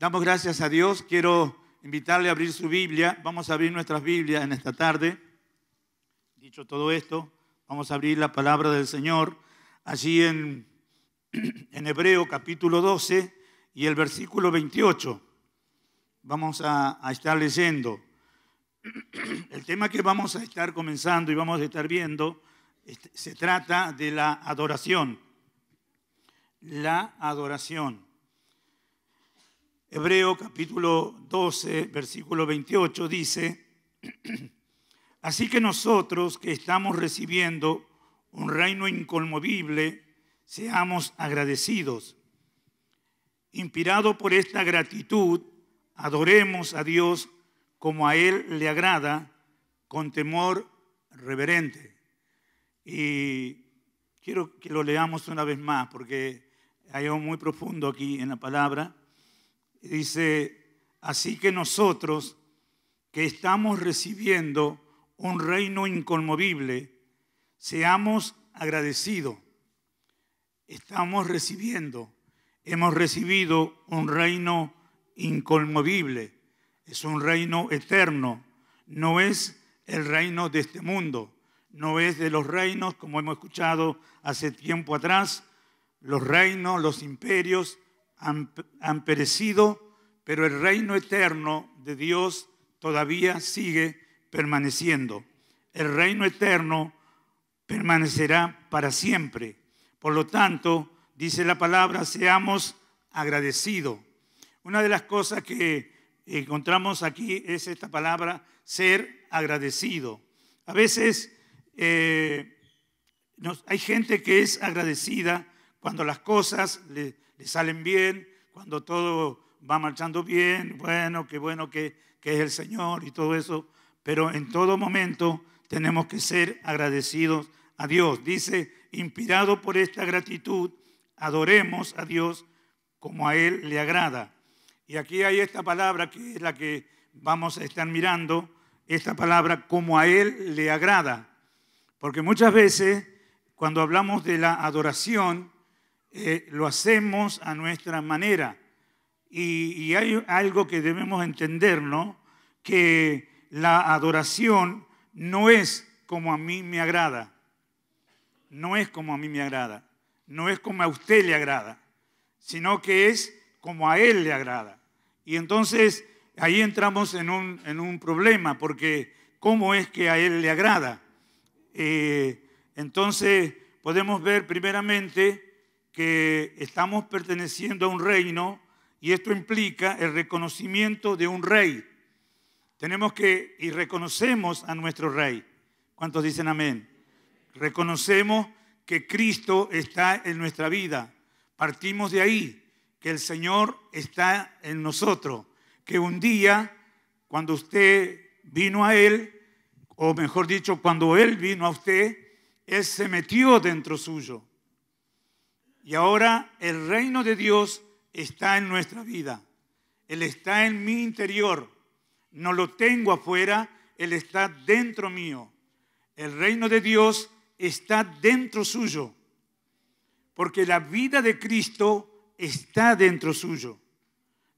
Damos gracias a Dios. Quiero invitarle a abrir su Biblia. Vamos a abrir nuestras Biblias en esta tarde. Dicho todo esto, vamos a abrir la palabra del Señor allí en, Hebreo capítulo 12 y el versículo 28. Vamos a estar leyendo. El tema que vamos a estar comenzando y vamos a estar viendo este, se trata de la adoración. La adoración. Hebreo capítulo 12, versículo 28 dice, así que nosotros que estamos recibiendo un reino inconmovible, seamos agradecidos. Inspirado por esta gratitud, adoremos a Dios como a Él le agrada, con temor reverente. Y quiero que lo leamos una vez más, porque hay algo muy profundo aquí en la palabra. Dice, así que nosotros que estamos recibiendo un reino inconmovible, seamos agradecidos. Estamos recibiendo, hemos recibido un reino inconmovible, es un reino eterno, no es el reino de este mundo, no es de los reinos, como hemos escuchado hace tiempo atrás, los reinos, los imperios, han, perecido, pero el reino eterno de Dios todavía sigue permaneciendo. El reino eterno permanecerá para siempre. Por lo tanto, dice la palabra, seamos agradecidos. Una de las cosas que encontramos aquí es esta palabra, ser agradecido. A veces eh, hay gente que es agradecida cuando las cosas le, le salen bien, cuando todo va marchando bien, bueno, qué bueno que, que es el Señor y todo eso, pero en todo momento tenemos que ser agradecidos a Dios. Dice, inspirado por esta gratitud, adoremos a Dios como a Él le agrada. Y aquí hay esta palabra que es la que vamos a estar mirando, esta palabra como a Él le agrada. Porque muchas veces cuando hablamos de la adoración, eh, lo hacemos a nuestra manera. Y, hay algo que debemos entender, ¿no? Que la adoración no es como a mí me agrada. No es como a mí me agrada. No es como a usted le agrada. Sino que es como a él le agrada. Y entonces ahí entramos en un, un problema, porque ¿cómo es que a él le agrada? Eh, entonces podemos ver primeramente que estamos perteneciendo a un reino y esto implica el reconocimiento de un rey. Tenemos que, y reconocemos a nuestro rey. ¿Cuántos dicen amén? Reconocemos que Cristo está en nuestra vida. Partimos de ahí, que el Señor está en nosotros. Que un día, cuando usted vino a Él, o mejor dicho, cuando Él vino a usted, Él se metió dentro suyo. Y ahora el reino de Dios está en nuestra vida. Él está en mi interior. No lo tengo afuera, Él está dentro mío. El reino de Dios está dentro suyo. Porque la vida de Cristo está dentro suyo.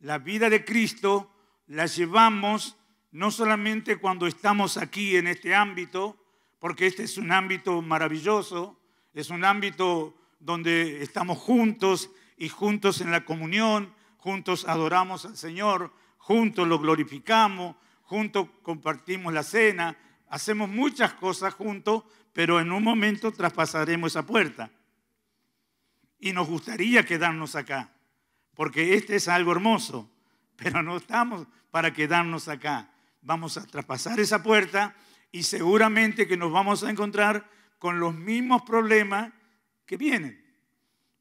La vida de Cristo la llevamos no solamente cuando estamos aquí en este ámbito, porque este es un ámbito maravilloso, es un ámbito donde estamos juntos y juntos en la comunión, juntos adoramos al Señor, juntos lo glorificamos, juntos compartimos la cena, hacemos muchas cosas juntos, pero en un momento traspasaremos esa puerta. Y nos gustaría quedarnos acá, porque este es algo hermoso, pero no estamos para quedarnos acá. Vamos a traspasar esa puerta y seguramente que nos vamos a encontrar con los mismos problemas que vienen,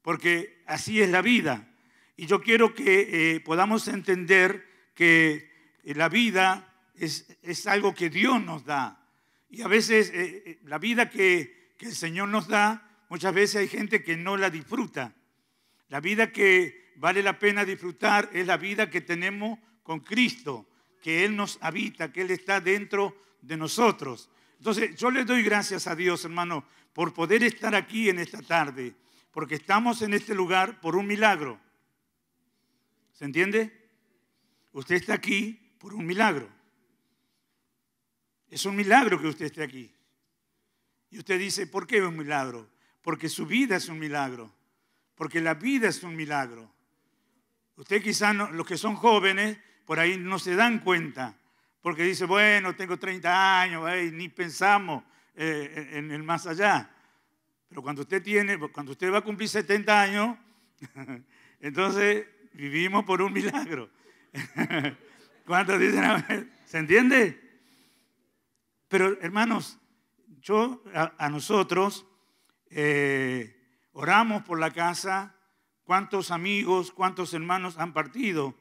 porque así es la vida. Y yo quiero que eh, podamos entender que la vida es, algo que Dios nos da. Y a veces eh, eh, la vida que, que el Señor nos da, muchas veces hay gente que no la disfruta. La vida que vale la pena disfrutar es la vida que tenemos con Cristo, que Él nos habita, que Él está dentro de nosotros. Entonces, yo le doy gracias a Dios, hermano, por poder estar aquí en esta tarde, porque estamos en este lugar por un milagro. ¿Se entiende? Usted está aquí por un milagro. Es un milagro que usted esté aquí. Y usted dice, ¿por qué es un milagro? Porque su vida es un milagro, porque la vida es un milagro. Usted quizás, los que son jóvenes, por ahí no se dan cuenta, porque dice, bueno, tengo 30 años, ni pensamos eh, en el más allá. Pero cuando usted tiene, cuando usted va a cumplir 70 años, entonces vivimos por un milagro. ¿Cuántos dicen? ¿Se entiende? Pero hermanos, yo a, nosotros eh, oramos por la casa. ¿Cuántos amigos, cuántos hermanos han partido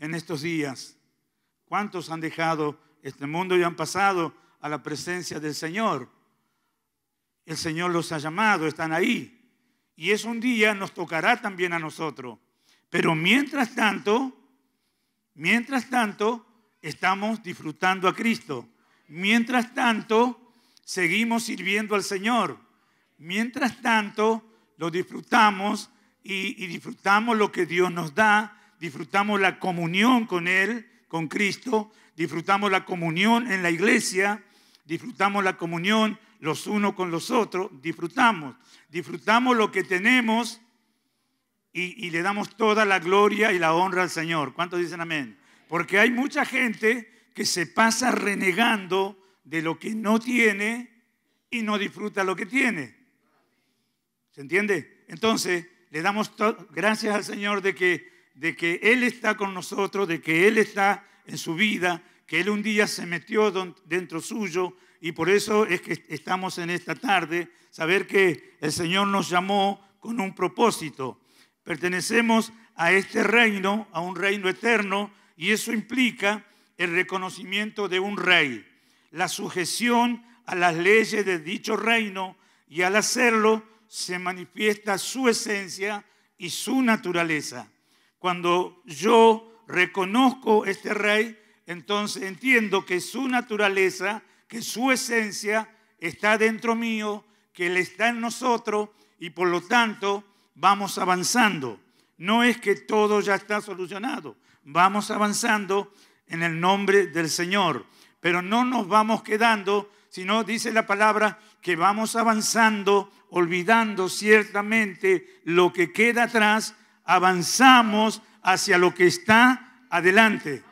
en estos días? ¿Cuántos han dejado este mundo y han pasado a la presencia del Señor. El Señor los ha llamado, están ahí. Y eso un día nos tocará también a nosotros. Pero mientras tanto, mientras tanto, estamos disfrutando a Cristo. Mientras tanto, seguimos sirviendo al Señor. Mientras tanto, lo disfrutamos y, y, disfrutamos lo que Dios nos da, disfrutamos la comunión con Él, con Cristo, disfrutamos la comunión en la iglesia, disfrutamos la comunión los unos con los otros, disfrutamos, disfrutamos lo que tenemos y, le damos toda la gloria y la honra al Señor. ¿Cuántos dicen amén? Porque hay mucha gente que se pasa renegando de lo que no tiene y no disfruta lo que tiene. ¿Se entiende? Entonces, le damos gracias al Señor de que, de que Él está con nosotros, de que Él está en su vida, que Él un día se metió dentro suyo y por eso es que estamos en esta tarde, saber que el Señor nos llamó con un propósito. Pertenecemos a este reino, a un reino eterno, y eso implica el reconocimiento de un rey, la sujeción a las leyes de dicho reino, y al hacerlo se manifiesta su esencia y su naturaleza. Cuando yo reconozco este rey, entonces entiendo que su naturaleza, que su esencia está dentro mío, que Él está en nosotros y por lo tanto vamos avanzando. No es que todo ya está solucionado, vamos avanzando en el nombre del Señor, pero no nos vamos quedando, sino dice la palabra que vamos avanzando, olvidando ciertamente lo que queda atrás, avanzamos hacia lo que está adelante.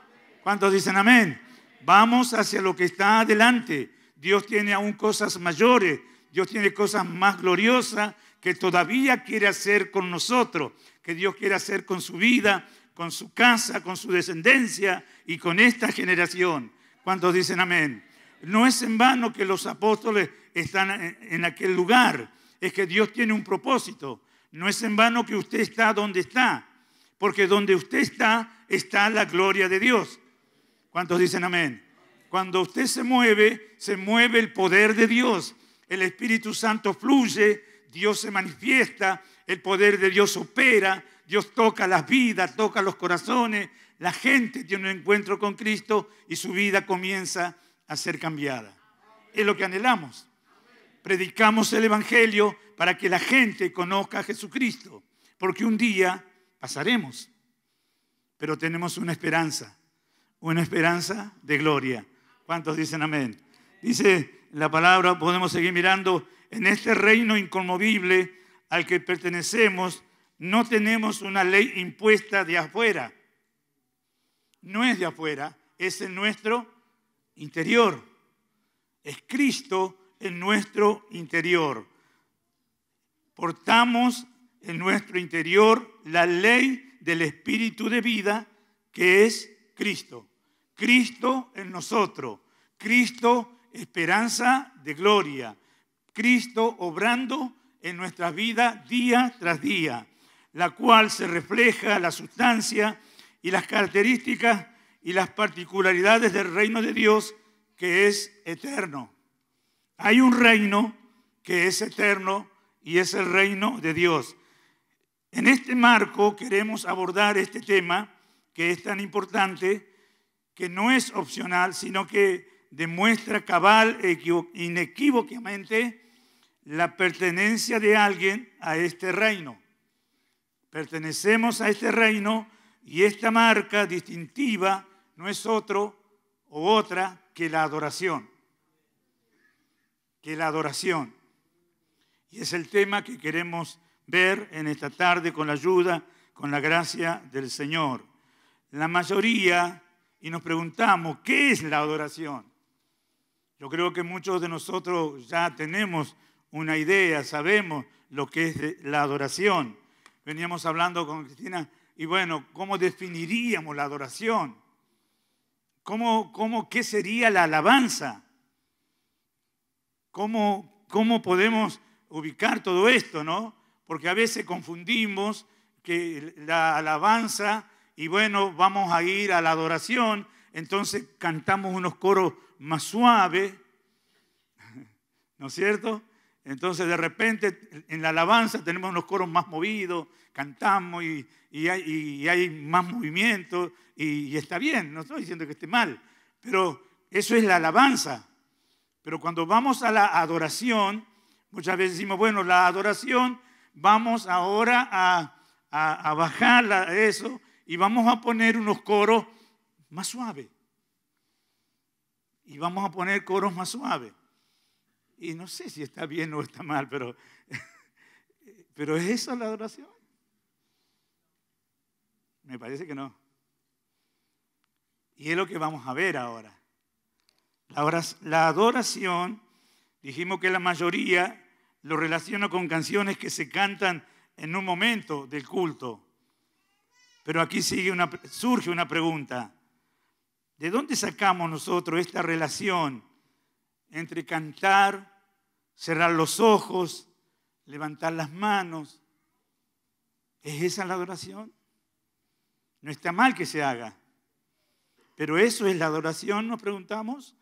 ¿Cuántos dicen amén? Vamos hacia lo que está adelante. Dios tiene aún cosas mayores. Dios tiene cosas más gloriosas que todavía quiere hacer con nosotros, que Dios quiere hacer con su vida, con su casa, con su descendencia y con esta generación. ¿Cuántos dicen amén? No es en vano que los apóstoles están en aquel lugar. Es que Dios tiene un propósito. No es en vano que usted está donde está, porque donde usted está está la gloria de Dios. ¿Cuántos dicen amén? Cuando usted se mueve, se mueve el poder de Dios. El Espíritu Santo fluye, Dios se manifiesta, el poder de Dios opera, Dios toca las vidas, toca los corazones, la gente tiene un encuentro con Cristo y su vida comienza a ser cambiada. Es lo que anhelamos. Predicamos el Evangelio para que la gente conozca a Jesucristo, porque un día pasaremos, pero tenemos una esperanza una esperanza de gloria. ¿Cuántos dicen amén? Dice la palabra, podemos seguir mirando, en este reino inconmovible al que pertenecemos, no tenemos una ley impuesta de afuera. No es de afuera, es en nuestro interior. Es Cristo en nuestro interior. Portamos en nuestro interior la ley del Espíritu de vida que es Cristo. Cristo en nosotros. Cristo, esperanza de gloria. Cristo obrando en nuestra vida día tras día, la cual se refleja la sustancia y las características y las particularidades del reino de Dios que es eterno. Hay un reino que es eterno y es el reino de Dios. En este marco queremos abordar este tema que es tan importante, que no es opcional, sino que demuestra cabal e inequívocamente la pertenencia de alguien a este reino. Pertenecemos a este reino y esta marca distintiva no es otro o otra que la adoración. Que la adoración. Y es el tema que queremos ver en esta tarde con la ayuda, con la gracia del Señor la mayoría y nos preguntamos, ¿qué es la adoración? Yo creo que muchos de nosotros ya tenemos una idea, sabemos lo que es la adoración. Veníamos hablando con Cristina y bueno, ¿cómo definiríamos la adoración? ¿Cómo, qué sería la alabanza? ¿Cómo, ¿Cómo podemos ubicar todo esto, no? Porque a veces confundimos que la alabanza y bueno, vamos a ir a la adoración, entonces cantamos unos coros más suaves, ¿no es cierto? Entonces de repente en la alabanza tenemos unos coros más movidos, cantamos y, hay, más movimiento y, está bien, no estoy diciendo que esté mal, pero eso es la alabanza. Pero cuando vamos a la adoración, muchas veces decimos, bueno, la adoración, vamos ahora a, bajar eso, y vamos a poner unos coros más suaves. Y vamos a poner coros más suaves. Y no sé si está bien o está mal, pero, pero ¿es eso la adoración? Me parece que no. Y es lo que vamos a ver ahora. La adoración, dijimos que la mayoría lo relaciona con canciones que se cantan en un momento del culto. Pero aquí surge una pregunta. ¿De dónde sacamos nosotros esta relación entre cantar, cerrar los ojos, levantar las manos? ¿Es esa la adoración? No está mal que se haga. Pero eso es la adoración, nos preguntamos.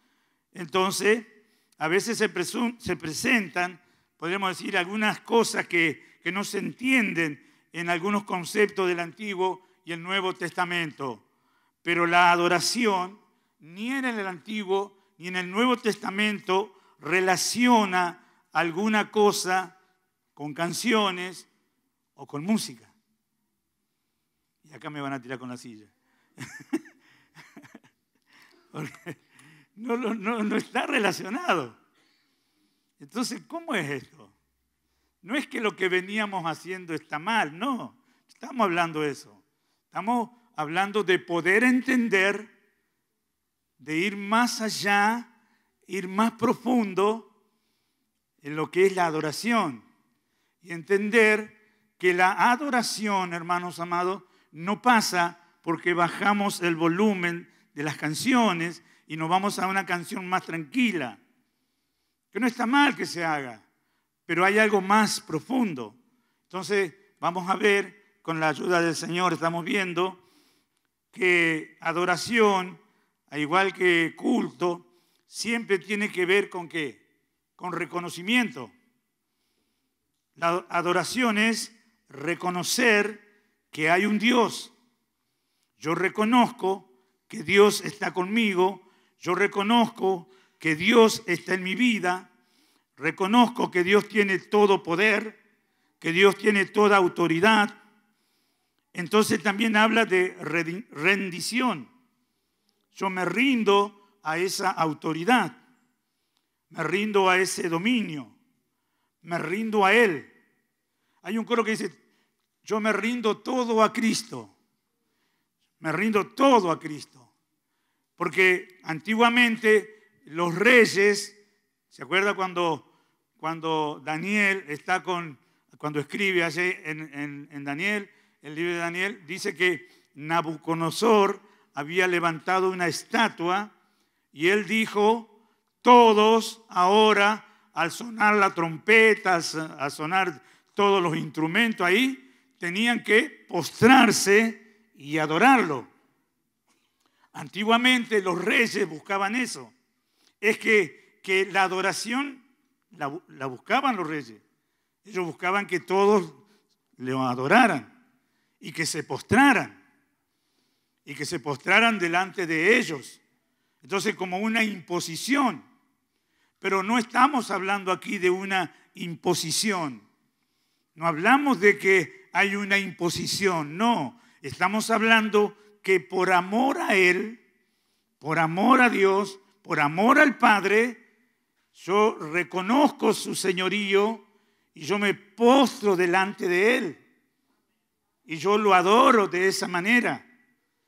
Entonces, a veces se, presentan, podríamos decir, algunas cosas que no se entienden en algunos conceptos del Antiguo y el Nuevo Testamento. Pero la adoración ni en el Antiguo ni en el Nuevo Testamento relaciona alguna cosa con canciones o con música. Y acá me van a tirar con la silla. no, no está relacionado. Entonces, ¿cómo es esto? No es que lo que veníamos haciendo está mal, no. Estamos hablando de eso. Estamos hablando de poder entender, de ir más allá, ir más profundo en lo que es la adoración. Y entender que la adoración, hermanos amados, no pasa porque bajamos el volumen de las canciones y nos vamos a una canción más tranquila. Que no está mal que se haga, pero hay algo más profundo. Entonces, vamos a ver con la ayuda del Señor estamos viendo que adoración, al igual que culto, siempre tiene que ver con qué? Con reconocimiento. La adoración es reconocer que hay un Dios. Yo reconozco que Dios está conmigo, yo reconozco que Dios está en mi vida, reconozco que Dios tiene todo poder, que Dios tiene toda autoridad, entonces también habla de rendición. Yo me rindo a esa autoridad, me rindo a ese dominio, me rindo a Él. Hay un coro que dice, yo me rindo todo a Cristo, me rindo todo a Cristo. Porque antiguamente los reyes, ¿se acuerda cuando, cuando Daniel está con, cuando escribe en Daniel, el libro de Daniel, dice que Nabucodonosor había levantado una estatua y él dijo, todos ahora, al sonar las trompetas, al sonar todos los instrumentos ahí, tenían que postrarse y adorarlo. Antiguamente los reyes buscaban eso. Es que, que la adoración la, la buscaban los reyes. Ellos buscaban que todos lo adoraran y que se postraran, y que se postraran delante de ellos. Entonces como una imposición, pero no estamos hablando aquí de una imposición, no hablamos de que hay una imposición, no, estamos hablando que por amor a Él, por amor a Dios, por amor al Padre, yo reconozco su señorío y yo me postro delante de Él. Y yo lo adoro de esa manera.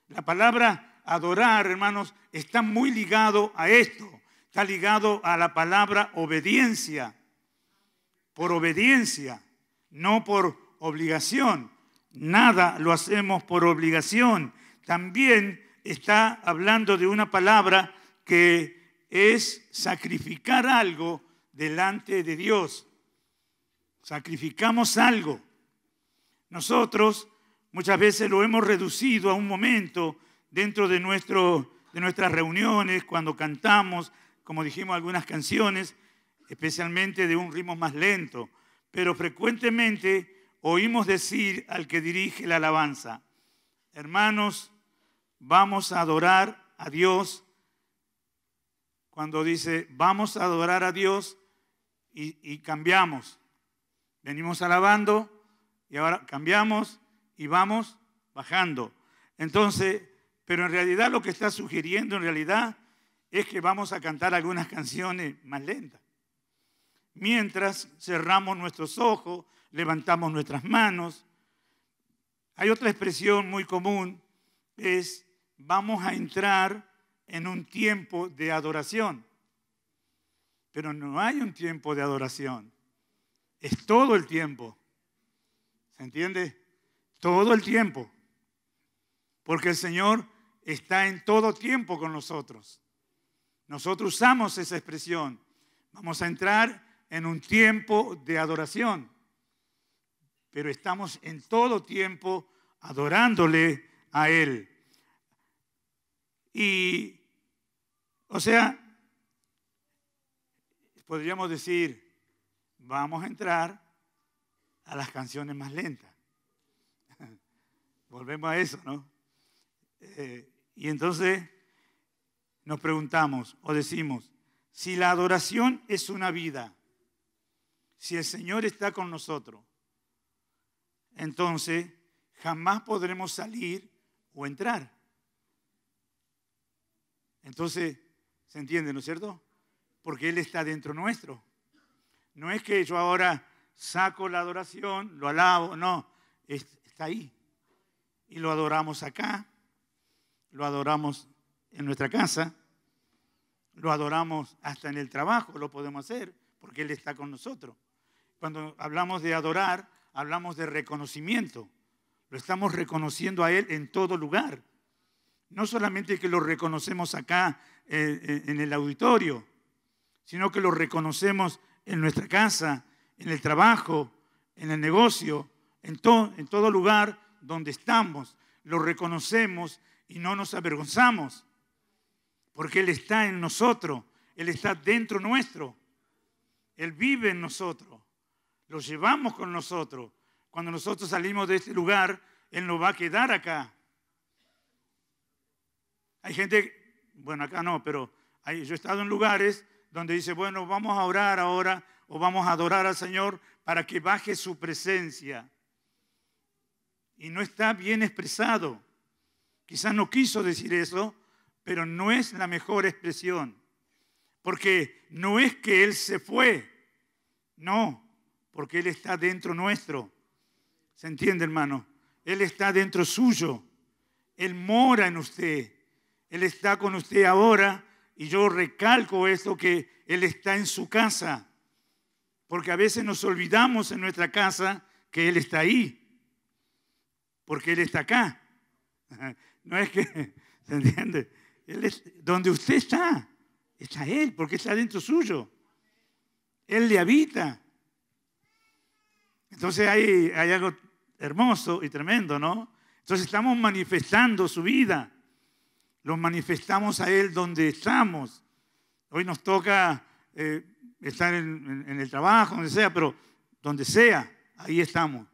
La palabra adorar, hermanos, está muy ligado a esto. Está ligado a la palabra obediencia. Por obediencia, no por obligación. Nada lo hacemos por obligación. También está hablando de una palabra que es sacrificar algo delante de Dios. Sacrificamos algo. Nosotros muchas veces lo hemos reducido a un momento dentro de, nuestras reuniones, cuando cantamos, como dijimos, algunas canciones, especialmente de un ritmo más lento. Pero frecuentemente oímos decir al que dirige la alabanza, hermanos, vamos a adorar a Dios. Cuando dice, vamos a adorar a Dios y cambiamos. Venimos alabando, y ahora cambiamos y vamos bajando. Entonces, pero en realidad lo que está sugiriendo en realidad es que vamos a cantar algunas canciones más lentas. Mientras cerramos nuestros ojos, levantamos nuestras manos. Hay otra expresión muy común, es vamos a entrar en un tiempo de adoración. Pero no hay un tiempo de adoración. Es todo el tiempo. ¿Se entiende? Todo el tiempo. Porque el Señor está en todo tiempo con nosotros. Nosotros usamos esa expresión. Vamos a entrar en un tiempo de adoración. Pero estamos en todo tiempo adorándole a Él. Y, o sea, podríamos decir, vamos a entrar a las canciones más lentas. Volvemos a eso, ¿no? Eh, y entonces nos preguntamos o decimos, si la adoración es una vida, si el Señor está con nosotros, entonces jamás podremos salir o entrar. Entonces, ¿se entiende, no es cierto? Porque Él está dentro nuestro. No es que yo ahora saco la adoración, lo alabo, no, está ahí. Y lo adoramos acá, lo adoramos en nuestra casa, lo adoramos hasta en el trabajo, lo podemos hacer, porque Él está con nosotros. Cuando hablamos de adorar, hablamos de reconocimiento. Lo estamos reconociendo a Él en todo lugar. No solamente que lo reconocemos acá eh, eh, en el auditorio, sino que lo reconocemos en nuestra casa, en el trabajo, en el negocio, en, en todo lugar donde estamos. Lo reconocemos y no nos avergonzamos, porque Él está en nosotros, Él está dentro nuestro, Él vive en nosotros, lo llevamos con nosotros. Cuando nosotros salimos de este lugar, Él nos va a quedar acá. Hay gente, bueno, acá no, pero yo he estado en lugares donde dice, bueno, vamos a orar ahora o vamos a adorar al Señor para que baje su presencia. Y no está bien expresado. Quizás no quiso decir eso, pero no es la mejor expresión. Porque no es que Él se fue, no, porque Él está dentro nuestro. ¿Se entiende, hermano? Él está dentro suyo. Él mora en usted. Él está con usted ahora. Y yo recalco esto que Él está en su casa. Porque a veces nos olvidamos en nuestra casa que Él está ahí. Porque Él está acá. No es que, ¿se entiende? Él es, donde usted está, está Él, porque está dentro suyo. Él le habita. Entonces hay, hay algo hermoso y tremendo, ¿no? Entonces estamos manifestando su vida. Lo manifestamos a Él donde estamos. Hoy nos toca eh, estar en, el trabajo, donde sea, pero donde sea, ahí estamos.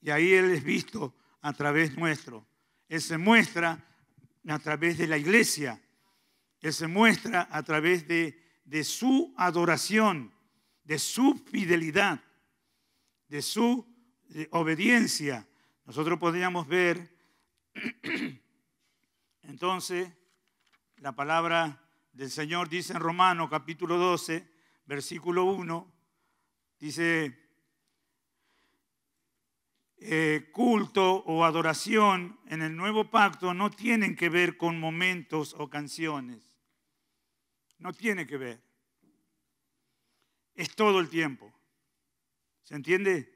Y ahí Él es visto a través nuestro. Él se muestra a través de la iglesia. Él se muestra a través de, su adoración, de su fidelidad, de su eh, obediencia. Nosotros podríamos ver entonces la palabra del Señor dice en Romano capítulo 12, versículo 1, dice, eh, culto o adoración en el nuevo pacto no tienen que ver con momentos o canciones. No tiene que ver. Es todo el tiempo. ¿Se entiende?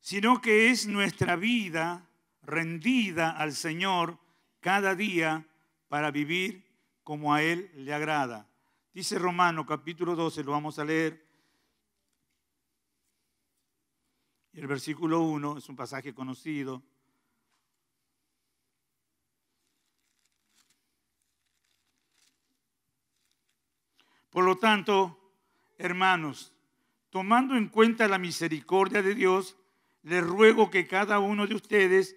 Sino que es nuestra vida rendida al Señor cada día para vivir como a Él le agrada. Dice Romano capítulo 12, lo vamos a leer. El versículo 1 es un pasaje conocido. Por lo tanto, hermanos, tomando en cuenta la misericordia de Dios, les ruego que cada uno de ustedes,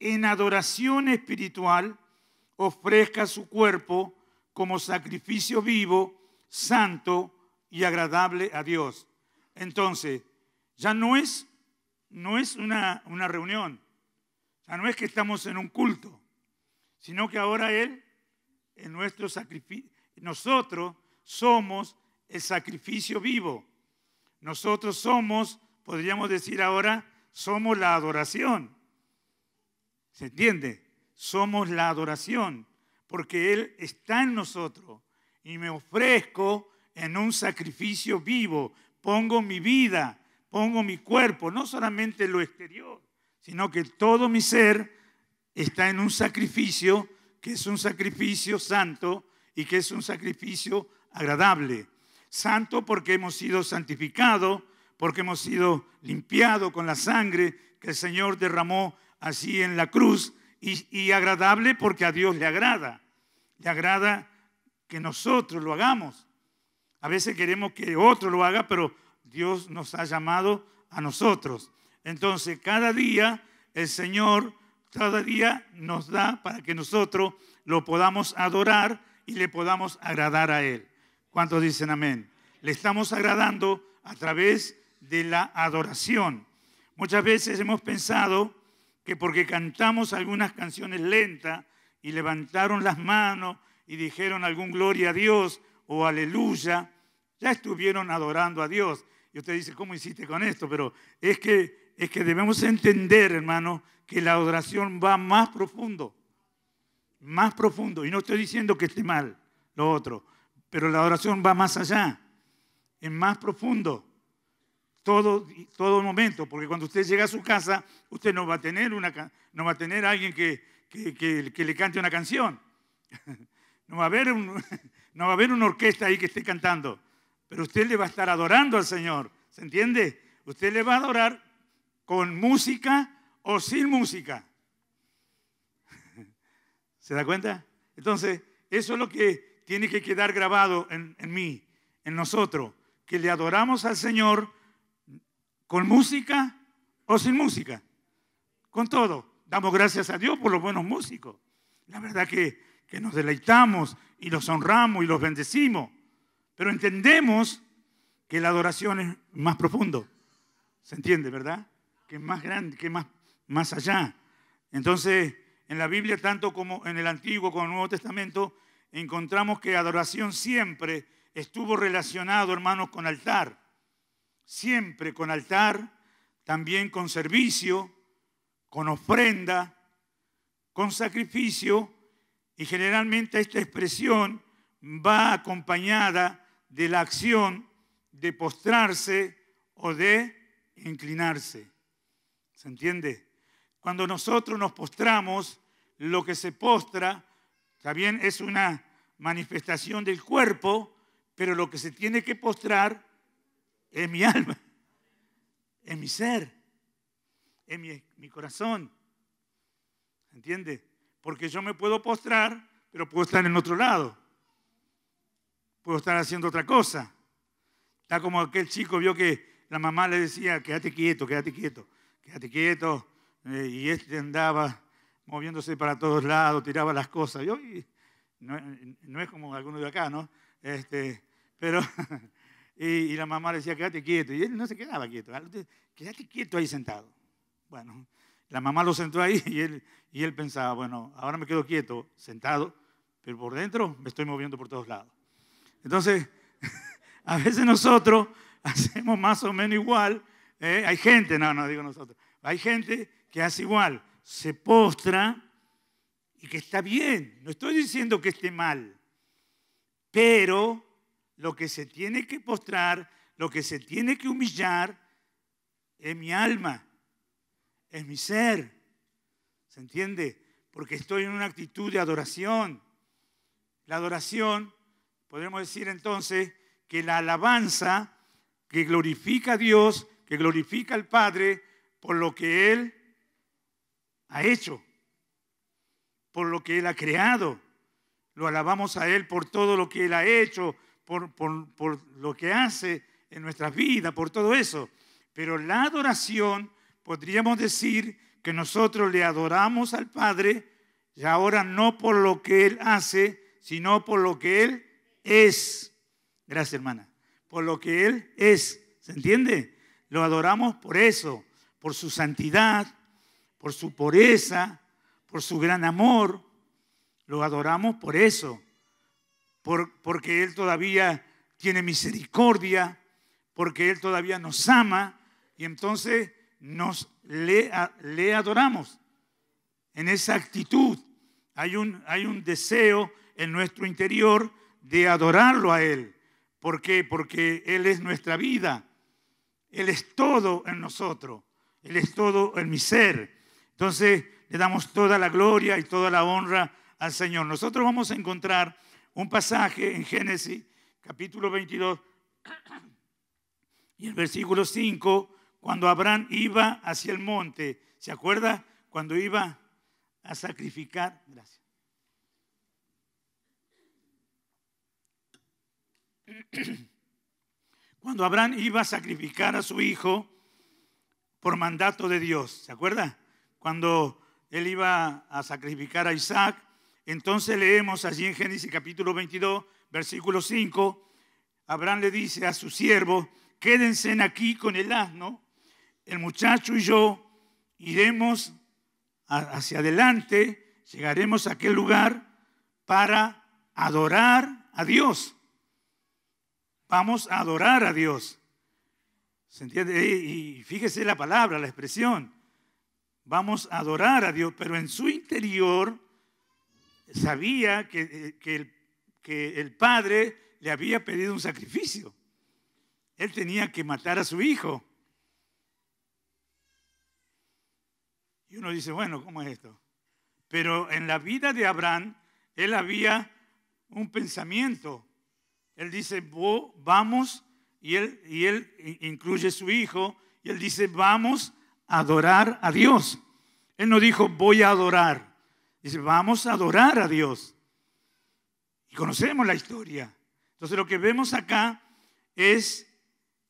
en adoración espiritual, ofrezca su cuerpo como sacrificio vivo, santo y agradable a Dios. Entonces, ya no es, no es una, una reunión, ya no es que estamos en un culto, sino que ahora Él, en nuestro sacrificio, nosotros somos el sacrificio vivo. Nosotros somos, podríamos decir ahora, somos la adoración. ¿Se entiende? Somos la adoración porque Él está en nosotros y me ofrezco en un sacrificio vivo. Pongo mi vida, pongo mi cuerpo, no solamente lo exterior, sino que todo mi ser está en un sacrificio que es un sacrificio santo y que es un sacrificio agradable. Santo porque hemos sido santificados, porque hemos sido limpiados con la sangre que el Señor derramó así en la cruz y, y agradable porque a Dios le agrada le agrada que nosotros lo hagamos. A veces queremos que otro lo haga, pero Dios nos ha llamado a nosotros. Entonces, cada día el Señor, cada día nos da para que nosotros lo podamos adorar y le podamos agradar a Él. ¿Cuántos dicen amén? Le estamos agradando a través de la adoración. Muchas veces hemos pensado que porque cantamos algunas canciones lentas y levantaron las manos y dijeron algún gloria a Dios o aleluya, ya estuvieron adorando a Dios. Y usted dice, ¿cómo hiciste con esto? Pero es que, es que debemos entender, hermano, que la adoración va más profundo, más profundo. Y no estoy diciendo que esté mal lo otro, pero la adoración va más allá, es más profundo. Todo, todo momento, porque cuando usted llega a su casa, usted no va a tener, una, no va a tener alguien que, que, le cante una canción. No va, a haber no va a haber una orquesta ahí que esté cantando, pero usted le va a estar adorando al Señor, ¿se entiende? Usted le va a adorar con música o sin música. ¿Se da cuenta? Entonces, eso es lo que tiene que quedar grabado en mí, en nosotros, que le adoramos al Señor con música o sin música, con todo. Damos gracias a Dios por los buenos músicos. La verdad que, nos deleitamos y los honramos y los bendecimos. Pero entendemos que la adoración es más profundo. ¿Se entiende, verdad? Que es más grande, que es más, más allá. Entonces, en la Biblia, tanto como en el Antiguo como en el Nuevo Testamento, encontramos que adoración siempre estuvo relacionado, hermanos, con altar. Siempre con altar, también con servicio, con ofrenda, con sacrificio, y generalmente esta expresión va acompañada de la acción de postrarse o de inclinarse. ¿Se entiende? Cuando nosotros nos postramos, lo que se postra también es una manifestación del cuerpo, pero lo que se tiene que postrar es mi alma, es mi ser en mi, corazón. ¿Entiende? Porque yo me puedo postrar, pero puedo estar en otro lado. Puedo estar haciendo otra cosa. Está como aquel chico vio que la mamá le decía, quédate quieto, quédate quieto, quédate quieto. Eh, y este andaba moviéndose para todos lados, tiraba las cosas. Yo, no, es como alguno de acá, ¿no? Este, pero, y, la mamá le decía, quédate quieto. Y él no se quedaba quieto. Quédate quieto ahí sentado. Bueno, la mamá lo sentó ahí y él, y él pensaba, bueno, ahora me quedo quieto, sentado, pero por dentro me estoy moviendo por todos lados. Entonces, a veces nosotros hacemos más o menos igual. ¿eh? Hay gente, no, no digo nosotros, hay gente que hace igual, se postra y que está bien. No estoy diciendo que esté mal, pero lo que se tiene que postrar, lo que se tiene que humillar es mi alma, es mi ser. ¿Se entiende? Porque estoy en una actitud de adoración. La adoración, podemos decir entonces, que la alabanza que glorifica a Dios, que glorifica al Padre por lo que Él ha hecho, por lo que Él ha creado. Lo alabamos a Él por todo lo que Él ha hecho, por, por, lo que hace en nuestras vidas, por todo eso. Pero la adoración podríamos decir que nosotros le adoramos al Padre y ahora no por lo que Él hace, sino por lo que Él es. Gracias, hermana. Por lo que Él es. ¿Se entiende? Lo adoramos por eso, por su santidad, por su pureza, por su gran amor. Lo adoramos por eso, porque Él todavía tiene misericordia, porque Él todavía nos ama. Y entonces nos le, adoramos. En esa actitud hay un, hay un deseo en nuestro interior de adorarlo a Él. ¿Por qué? Porque Él es nuestra vida. Él es todo en nosotros. Él es todo en mi ser. Entonces le damos toda la gloria y toda la honra al Señor. Nosotros vamos a encontrar un pasaje en Génesis capítulo 22 y el versículo 5 cuando Abraham iba hacia el monte, ¿se acuerda? Cuando iba a sacrificar, gracias. Cuando Abraham iba a sacrificar a su hijo por mandato de Dios, ¿se acuerda? Cuando él iba a sacrificar a Isaac, entonces leemos allí en Génesis capítulo 22, versículo 5, Abraham le dice a su siervo, quédense aquí con el asno el muchacho y yo iremos hacia adelante, llegaremos a aquel lugar para adorar a Dios. Vamos a adorar a Dios. ¿Se entiende? Y fíjese la palabra, la expresión. Vamos a adorar a Dios, pero en su interior sabía que, que el padre le había pedido un sacrificio. Él tenía que matar a su hijo Y uno dice, bueno, ¿cómo es esto? Pero en la vida de Abraham, él había un pensamiento. Él dice, vamos, y él, y él incluye a su hijo, y él dice, vamos a adorar a Dios. Él no dijo, voy a adorar. Dice, vamos a adorar a Dios. Y conocemos la historia. Entonces lo que vemos acá es,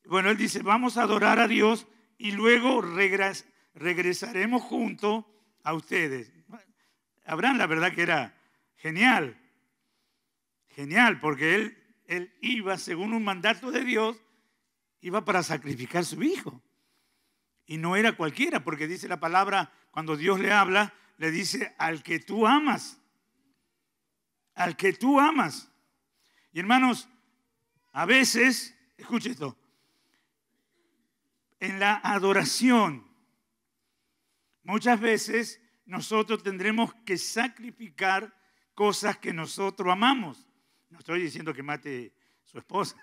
bueno, él dice, vamos a adorar a Dios y luego regresamos regresaremos junto a ustedes. habrán la verdad que era genial, genial, porque él, él iba, según un mandato de Dios, iba para sacrificar a su hijo. Y no era cualquiera, porque dice la palabra, cuando Dios le habla, le dice, al que tú amas, al que tú amas. Y hermanos, a veces, escuche esto, en la adoración, Muchas veces nosotros tendremos que sacrificar cosas que nosotros amamos. No estoy diciendo que mate su esposa.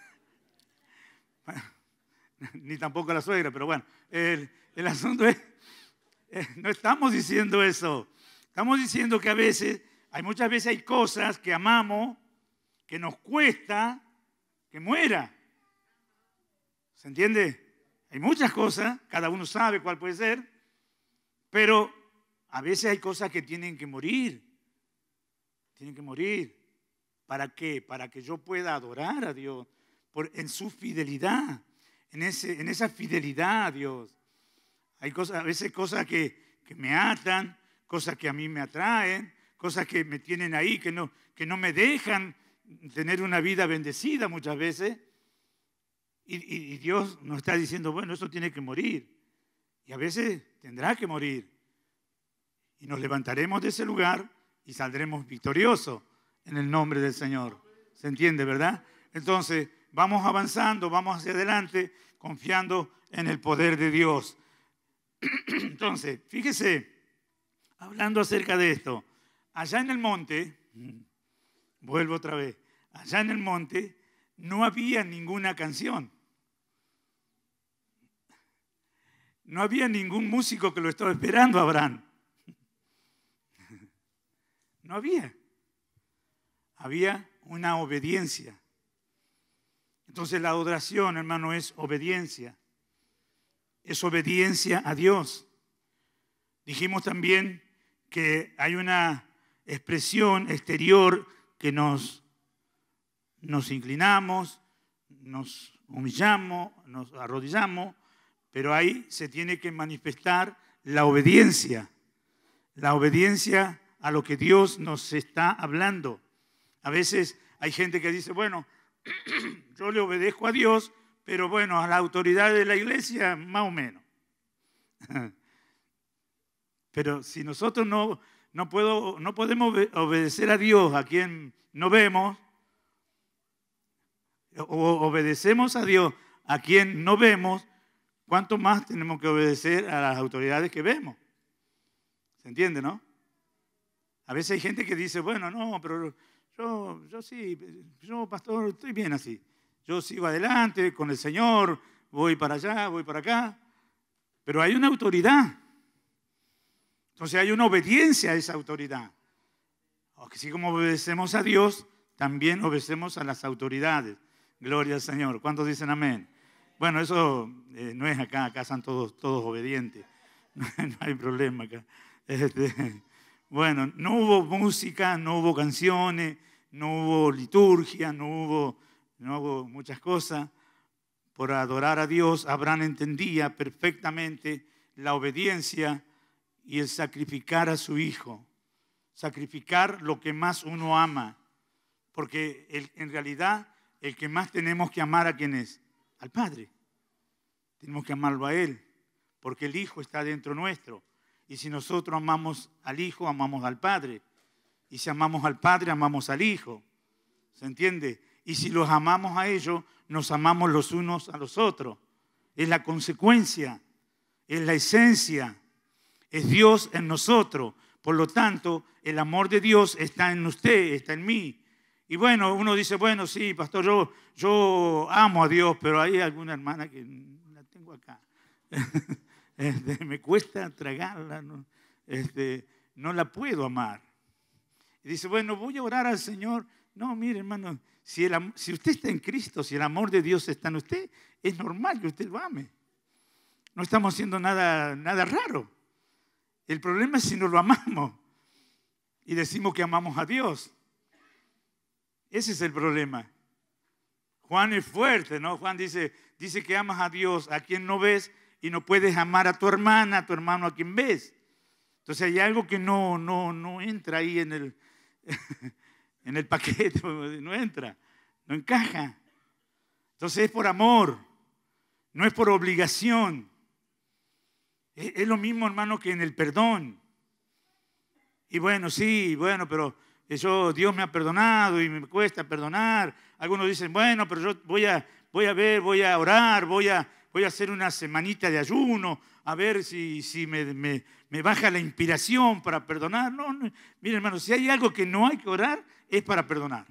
ni tampoco a la suegra, pero bueno, el, el asunto es, eh, no estamos diciendo eso. Estamos diciendo que a veces, hay muchas veces hay cosas que amamos, que nos cuesta que muera. ¿Se entiende? Hay muchas cosas, cada uno sabe cuál puede ser, pero a veces hay cosas que tienen que morir. Tienen que morir. ¿Para qué? Para que yo pueda adorar a Dios por, en su fidelidad, en, ese, en esa fidelidad a Dios. Hay cosas, a veces cosas que, que me atan, cosas que a mí me atraen, cosas que me tienen ahí, que no, que no me dejan tener una vida bendecida muchas veces, y, Dios nos está diciendo, bueno, eso tiene que morir. Y a veces tendrá que morir. Y nos levantaremos de ese lugar y saldremos victoriosos en el nombre del Señor. ¿Se entiende, verdad? Entonces, vamos avanzando, vamos hacia adelante, confiando en el poder de Dios. Entonces, fíjese, hablando acerca de esto, allá en el monte, vuelvo otra vez, allá en el monte no había ninguna canción. No había ningún músico que lo estaba esperando, Abraham. No había. Había una obediencia. Entonces la adoración, hermano, es obediencia. Es obediencia a Dios. Dijimos también que hay una expresión exterior que nos, nos inclinamos, nos humillamos, nos arrodillamos, pero ahí se tiene que manifestar la obediencia, la obediencia a lo que Dios nos está hablando. A veces hay gente que dice, bueno, yo le obedezco a Dios, pero bueno, a la autoridad de la iglesia más o menos. Pero si nosotros no, no, puedo, no podemos obedecer a Dios, a quien no vemos, o obedecemos a Dios, a quien no vemos, ¿Cuánto más tenemos que obedecer a las autoridades que vemos? ¿Se entiende, no? A veces hay gente que dice, bueno, no, pero yo, yo sí, yo pastor, estoy bien así. Yo sigo adelante con el Señor, voy para allá, voy para acá. Pero hay una autoridad. Entonces hay una obediencia a esa autoridad. Así como obedecemos a Dios, también obedecemos a las autoridades. Gloria al Señor. ¿Cuántos dicen amén? Bueno, eso eh, no es acá, acá están todos, todos obedientes. No, hay problema acá. Este, bueno, no hubo música, no hubo canciones, no hubo liturgia, no hubo, no hubo muchas cosas. Por adorar a Dios, Abraham entendía perfectamente la obediencia y el sacrificar a su hijo, sacrificar lo que más uno ama, porque en realidad el que más tenemos que amar a quien es, Padre. Tenemos que amarlo a Él, porque el Hijo está dentro nuestro. Y si nosotros amamos al Hijo, amamos al Padre. Y si amamos al Padre, amamos al Hijo. ¿Se entiende? Y si los amamos a ellos, nos amamos los unos a los otros. Es la consecuencia, es la esencia, es Dios en nosotros. Por lo tanto, el amor de Dios está en usted, está en mí, y bueno, uno dice, bueno, sí, pastor, yo, yo amo a Dios, pero hay alguna hermana que no la tengo acá. Este, me cuesta tragarla, no, este, no la puedo amar. Y dice, bueno, voy a orar al Señor. No, mire, hermano, si, el, si usted está en Cristo, si el amor de Dios está en usted, es normal que usted lo ame. No estamos haciendo nada, nada raro. El problema es si no lo amamos y decimos que amamos a Dios. Ese es el problema. Juan es fuerte, ¿no? Juan dice, dice que amas a Dios, a quien no ves, y no puedes amar a tu hermana, a tu hermano, a quien ves. Entonces hay algo que no, no, no entra ahí en el, en el paquete, no entra, no encaja. Entonces es por amor, no es por obligación. es lo mismo, hermano, que en el perdón. Y bueno, sí, bueno, pero eso Dios me ha perdonado y me cuesta perdonar. Algunos dicen, bueno, pero yo voy a, voy a ver, voy a orar, voy a, voy a hacer una semanita de ayuno, a ver si, me, baja la inspiración para perdonar. No, miren hermano, si hay algo que no hay que orar, es para perdonar.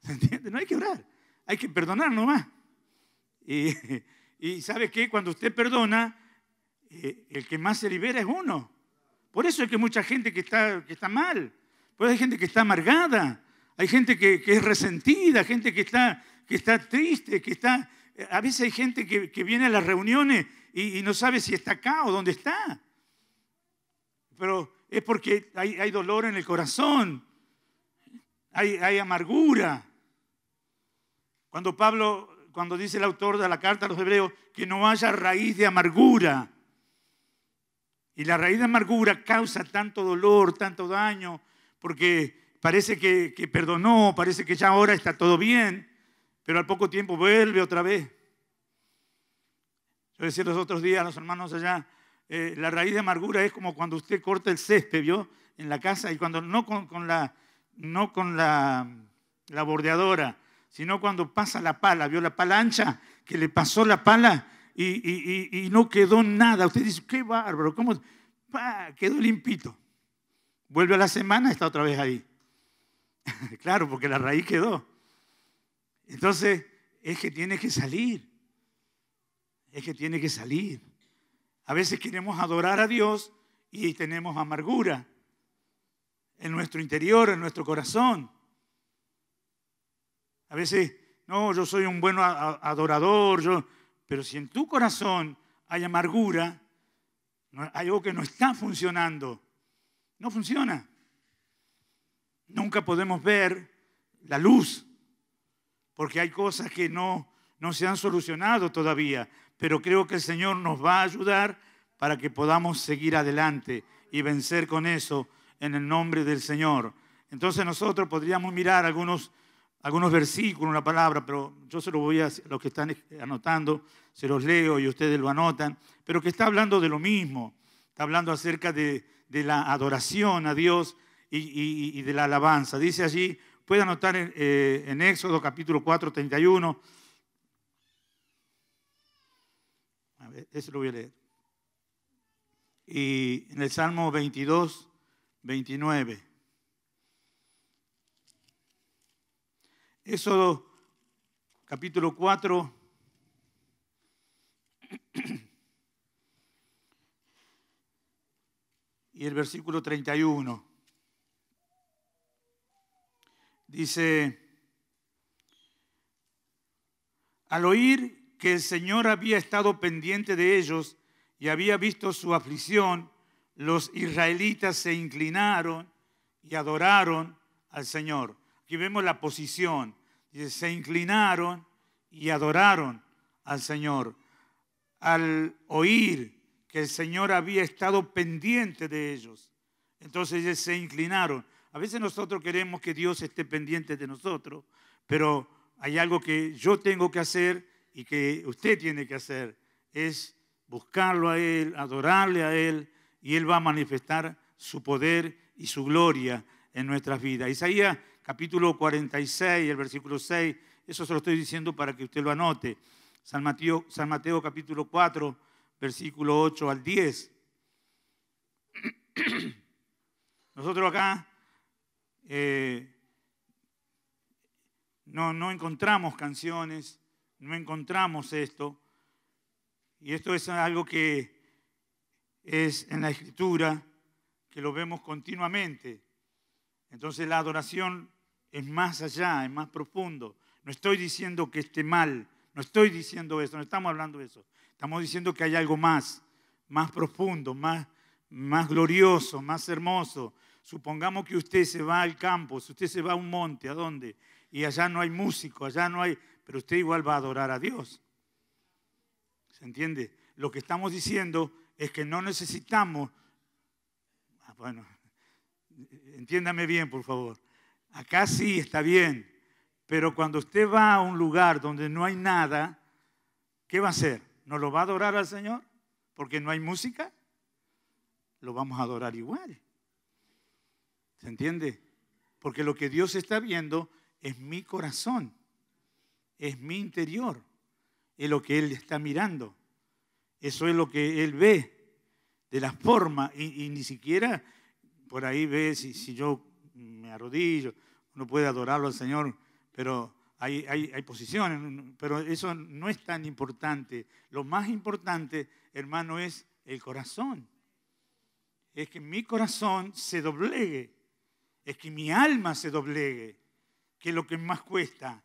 ¿Se entiende? No hay que orar, hay que perdonar nomás. Y, y ¿sabe qué? Cuando usted perdona, eh, el que más se libera es uno. Por eso es que mucha gente que que está mal. Pues hay gente que está amargada, hay gente que, es resentida, gente que está, que está triste, que está... A veces hay gente que, viene a las reuniones y, no sabe si está acá o dónde está. Pero es porque hay, dolor en el corazón, hay, hay amargura. Cuando Pablo cuando dice el autor de la carta a los hebreos, que no haya raíz de amargura. Y la raíz de amargura causa tanto dolor, tanto daño, porque parece que, perdonó, parece que ya ahora está todo bien, pero al poco tiempo vuelve otra vez. Yo decía los otros días a los hermanos allá, eh, la raíz de amargura es como cuando usted corta el césped, ¿vio? En la casa y cuando no con, la, no con la, bordeadora, sino cuando pasa la pala, ¿vio? La pala ancha que le pasó la pala y, no quedó nada. Usted dice, qué bárbaro, ¿cómo? Quedó limpito. Vuelve a la semana, está otra vez ahí. claro, porque la raíz quedó. Entonces, es que tiene que salir. Es que tiene que salir. A veces queremos adorar a Dios y tenemos amargura en nuestro interior, en nuestro corazón. A veces, no, yo soy un buen adorador, yo, pero si en tu corazón hay amargura, hay algo que no está funcionando, no funciona. Nunca podemos ver la luz, porque hay cosas que no, no se han solucionado todavía, pero creo que el Señor nos va a ayudar para que podamos seguir adelante y vencer con eso en el nombre del Señor. Entonces nosotros podríamos mirar algunos, algunos versículos, una palabra, pero yo se los voy a los que están anotando, se los leo y ustedes lo anotan, pero que está hablando de lo mismo, está hablando acerca de, de la adoración a Dios y, de la alabanza. Dice allí, puede anotar en, eh, Éxodo capítulo 4, 31. A ver, eso lo voy a leer. Y en el Salmo 22, 29. Éxodo capítulo 4, el versículo 31. Dice, al oír que el Señor había estado pendiente de ellos y había visto su aflicción, los israelitas se inclinaron y adoraron al Señor. Aquí vemos la posición. se inclinaron y adoraron al Señor. Al oír el Señor había estado pendiente de ellos. Entonces ellos se inclinaron. A veces nosotros queremos que Dios esté pendiente de nosotros, pero hay algo que yo tengo que hacer y que usted tiene que hacer, es buscarlo a Él, adorarle a Él, y Él va a manifestar su poder y su gloria en nuestras vidas. Isaías capítulo 46, el versículo 6, eso se lo estoy diciendo para que usted lo anote. San San Mateo capítulo 4, versículo 8 al 10. Nosotros acá eh, no, no encontramos canciones, no encontramos esto. Y esto es algo que es en la escritura, que lo vemos continuamente. Entonces la adoración es más allá, es más profundo. No estoy diciendo que esté mal, no estoy diciendo eso, no estamos hablando de eso. Estamos diciendo que hay algo más, más profundo, más, más glorioso, más hermoso. Supongamos que usted se va al campo, si usted se va a un monte, ¿a dónde? Y allá no hay músico, allá no hay, pero usted igual va a adorar a Dios. ¿Se entiende? Lo que estamos diciendo es que no necesitamos, ah, bueno, entiéndame bien, por favor. Acá sí está bien, pero cuando usted va a un lugar donde no hay nada, ¿qué va a hacer? ¿No lo va a adorar al Señor? Porque no hay música. Lo vamos a adorar igual. ¿Se entiende? Porque lo que Dios está viendo es mi corazón, es mi interior, es lo que Él está mirando. Eso es lo que Él ve de la forma y, ni siquiera por ahí ve si, si yo me arrodillo, uno puede adorarlo al Señor, pero hay, hay, posiciones, pero eso no es tan importante. Lo más importante, hermano, es el corazón. Es que mi corazón se doblegue, es que mi alma se doblegue, que lo que más cuesta.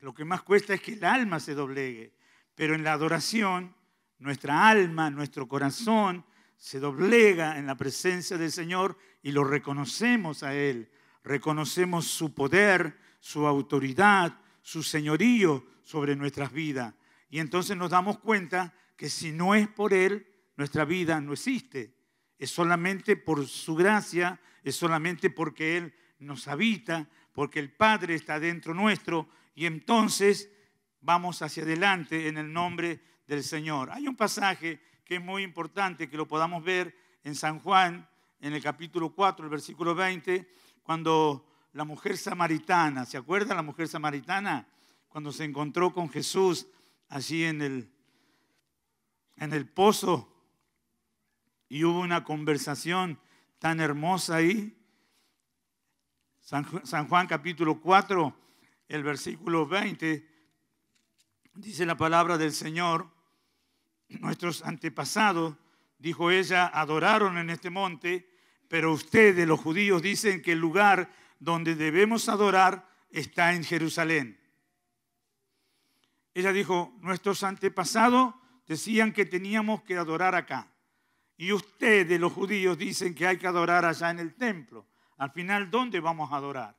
Lo que más cuesta es que el alma se doblegue, pero en la adoración, nuestra alma, nuestro corazón se doblega en la presencia del Señor y lo reconocemos a Él reconocemos su poder, su autoridad, su señorío sobre nuestras vidas. Y entonces nos damos cuenta que si no es por Él, nuestra vida no existe. Es solamente por su gracia, es solamente porque Él nos habita, porque el Padre está dentro nuestro y entonces vamos hacia adelante en el nombre del Señor. Hay un pasaje que es muy importante que lo podamos ver en San Juan, en el capítulo 4, el versículo 20 cuando la mujer samaritana, ¿se acuerda la mujer samaritana? Cuando se encontró con Jesús allí en el, en el pozo y hubo una conversación tan hermosa ahí. San, San Juan capítulo 4, el versículo 20, dice la palabra del Señor, nuestros antepasados, dijo ella, adoraron en este monte pero ustedes, los judíos, dicen que el lugar donde debemos adorar está en Jerusalén. Ella dijo, nuestros antepasados decían que teníamos que adorar acá. Y ustedes, los judíos, dicen que hay que adorar allá en el templo. Al final, ¿dónde vamos a adorar?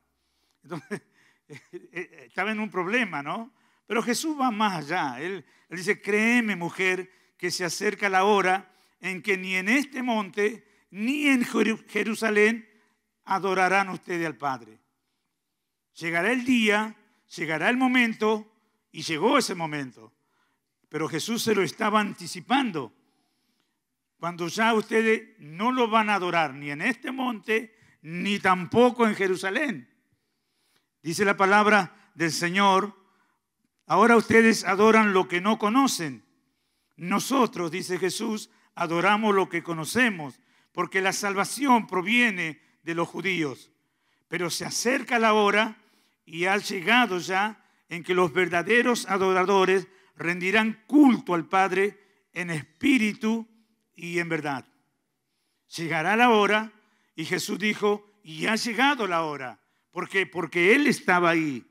Entonces, eh, eh, estaba en un problema, ¿no? Pero Jesús va más allá. Él, él, dice, créeme mujer, que se acerca la hora en que ni en este monte, ni en Jerusalén adorarán ustedes al Padre. Llegará el día, llegará el momento, y llegó ese momento. Pero Jesús se lo estaba anticipando. Cuando ya ustedes no lo van a adorar ni en este monte, ni tampoco en Jerusalén. Dice la palabra del Señor, ahora ustedes adoran lo que no conocen. Nosotros, dice Jesús, adoramos lo que conocemos, porque la salvación proviene de los judíos. Pero se acerca la hora y ha llegado ya en que los verdaderos adoradores rendirán culto al Padre en espíritu y en verdad. Llegará la hora y Jesús dijo, y ha llegado la hora. ¿Por qué? Porque Él estaba ahí,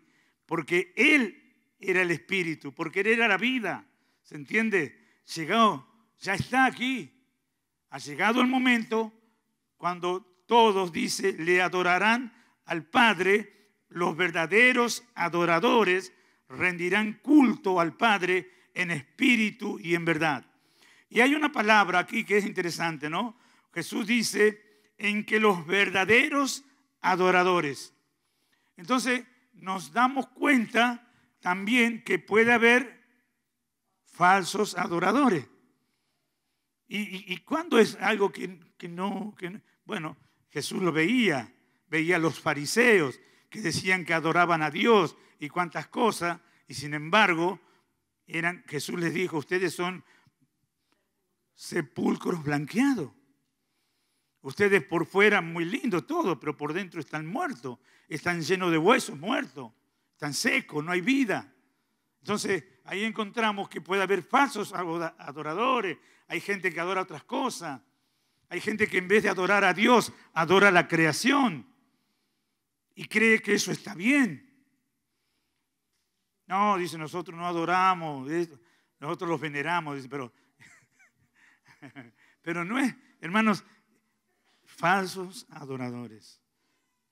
porque Él era el espíritu, porque Él era la vida. ¿Se entiende? Llegó, ya está aquí. Ha llegado el momento cuando todos, dice, le adorarán al Padre, los verdaderos adoradores rendirán culto al Padre en espíritu y en verdad. Y hay una palabra aquí que es interesante, ¿no? Jesús dice, en que los verdaderos adoradores. Entonces nos damos cuenta también que puede haber falsos adoradores. ¿Y, cuándo es algo que, no, Bueno, Jesús lo veía, veía a los fariseos que decían que adoraban a Dios y cuantas cosas, y sin embargo, eran, Jesús les dijo, ustedes son sepulcros blanqueados. Ustedes por fuera muy lindo todo, pero por dentro están muertos, están llenos de huesos muertos, están secos, no hay vida. Entonces ahí encontramos que puede haber falsos adoradores, hay gente que adora otras cosas, hay gente que en vez de adorar a Dios, adora la creación y cree que eso está bien. No, dice, nosotros no adoramos, nosotros los veneramos, dice, pero, pero no es, hermanos, falsos adoradores.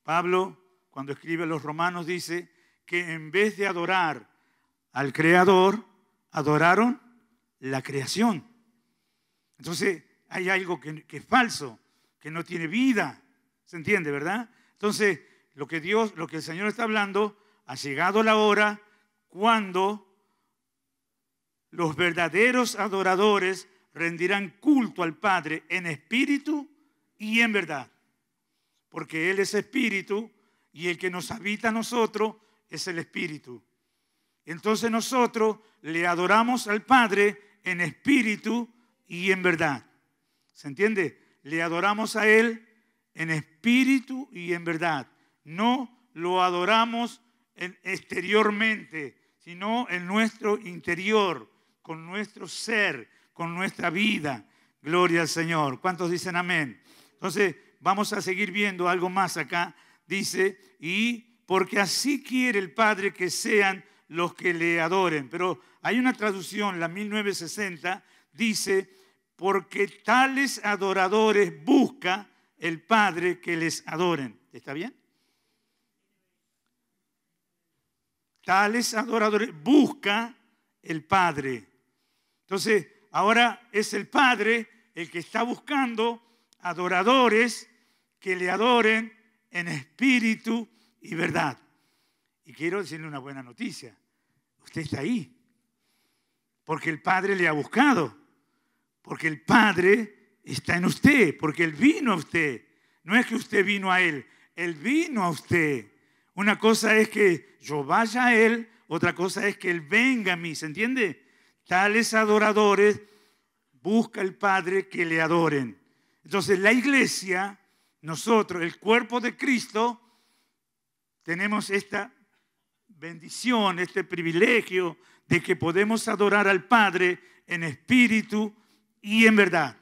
Pablo, cuando escribe a los romanos, dice que en vez de adorar al Creador, adoraron la creación. Entonces eh, hay algo que, es falso, que no tiene vida. ¿Se entiende, verdad? Entonces, lo que Dios, lo que el Señor está hablando, ha llegado la hora cuando los verdaderos adoradores rendirán culto al Padre en espíritu y en verdad. Porque Él es espíritu y el que nos habita a nosotros es el espíritu. Entonces nosotros le adoramos al Padre en espíritu y en verdad. ¿Se entiende? Le adoramos a Él en espíritu y en verdad. No lo adoramos exteriormente, sino en nuestro interior, con nuestro ser, con nuestra vida. Gloria al Señor. ¿Cuántos dicen amén? Entonces, vamos a seguir viendo algo más acá. Dice, y porque así quiere el Padre que sean los que le adoren. Pero hay una traducción, la 1960, dice, porque tales adoradores busca el Padre que les adoren. ¿Está bien? Tales adoradores busca el Padre. Entonces, ahora es el Padre el que está buscando adoradores que le adoren en espíritu y verdad. Y quiero decirle una buena noticia. Usted está ahí, porque el Padre le ha buscado. Porque el Padre está en usted, porque Él vino a usted. No es que usted vino a Él, Él vino a usted. Una cosa es que yo vaya a Él, otra cosa es que Él venga a mí, ¿se entiende? Tales adoradores busca el Padre que le adoren. Entonces la iglesia, nosotros, el cuerpo de Cristo, tenemos esta bendición, este privilegio de que podemos adorar al Padre en espíritu y en verdad.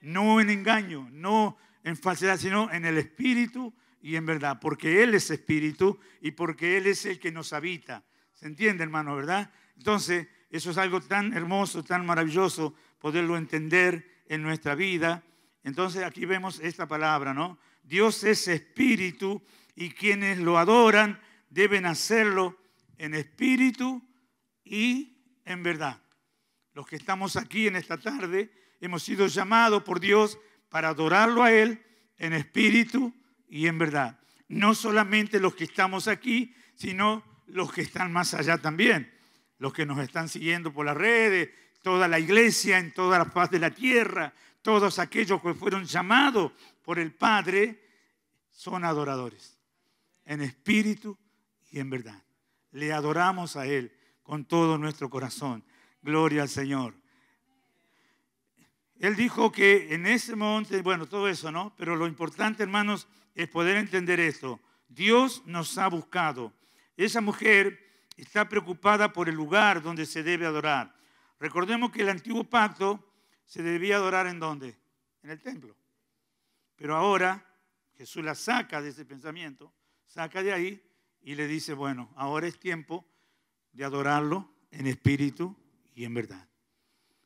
No en engaño, no en falsedad, sino en el espíritu y en verdad. Porque Él es espíritu y porque Él es el que nos habita. ¿Se entiende, hermano, verdad? Entonces, eso es algo tan hermoso, tan maravilloso, poderlo entender en nuestra vida. Entonces, aquí vemos esta palabra, ¿no? Dios es espíritu y quienes lo adoran deben hacerlo en espíritu y en verdad los que estamos aquí en esta tarde, hemos sido llamados por Dios para adorarlo a Él en espíritu y en verdad. No solamente los que estamos aquí, sino los que están más allá también, los que nos están siguiendo por las redes, toda la iglesia en toda la paz de la tierra, todos aquellos que fueron llamados por el Padre, son adoradores, en espíritu y en verdad. Le adoramos a Él con todo nuestro corazón Gloria al Señor. Él dijo que en ese monte, bueno, todo eso, ¿no? Pero lo importante, hermanos, es poder entender esto. Dios nos ha buscado. Esa mujer está preocupada por el lugar donde se debe adorar. Recordemos que el antiguo pacto se debía adorar en dónde? En el templo. Pero ahora Jesús la saca de ese pensamiento, saca de ahí y le dice, bueno, ahora es tiempo de adorarlo en espíritu y en verdad.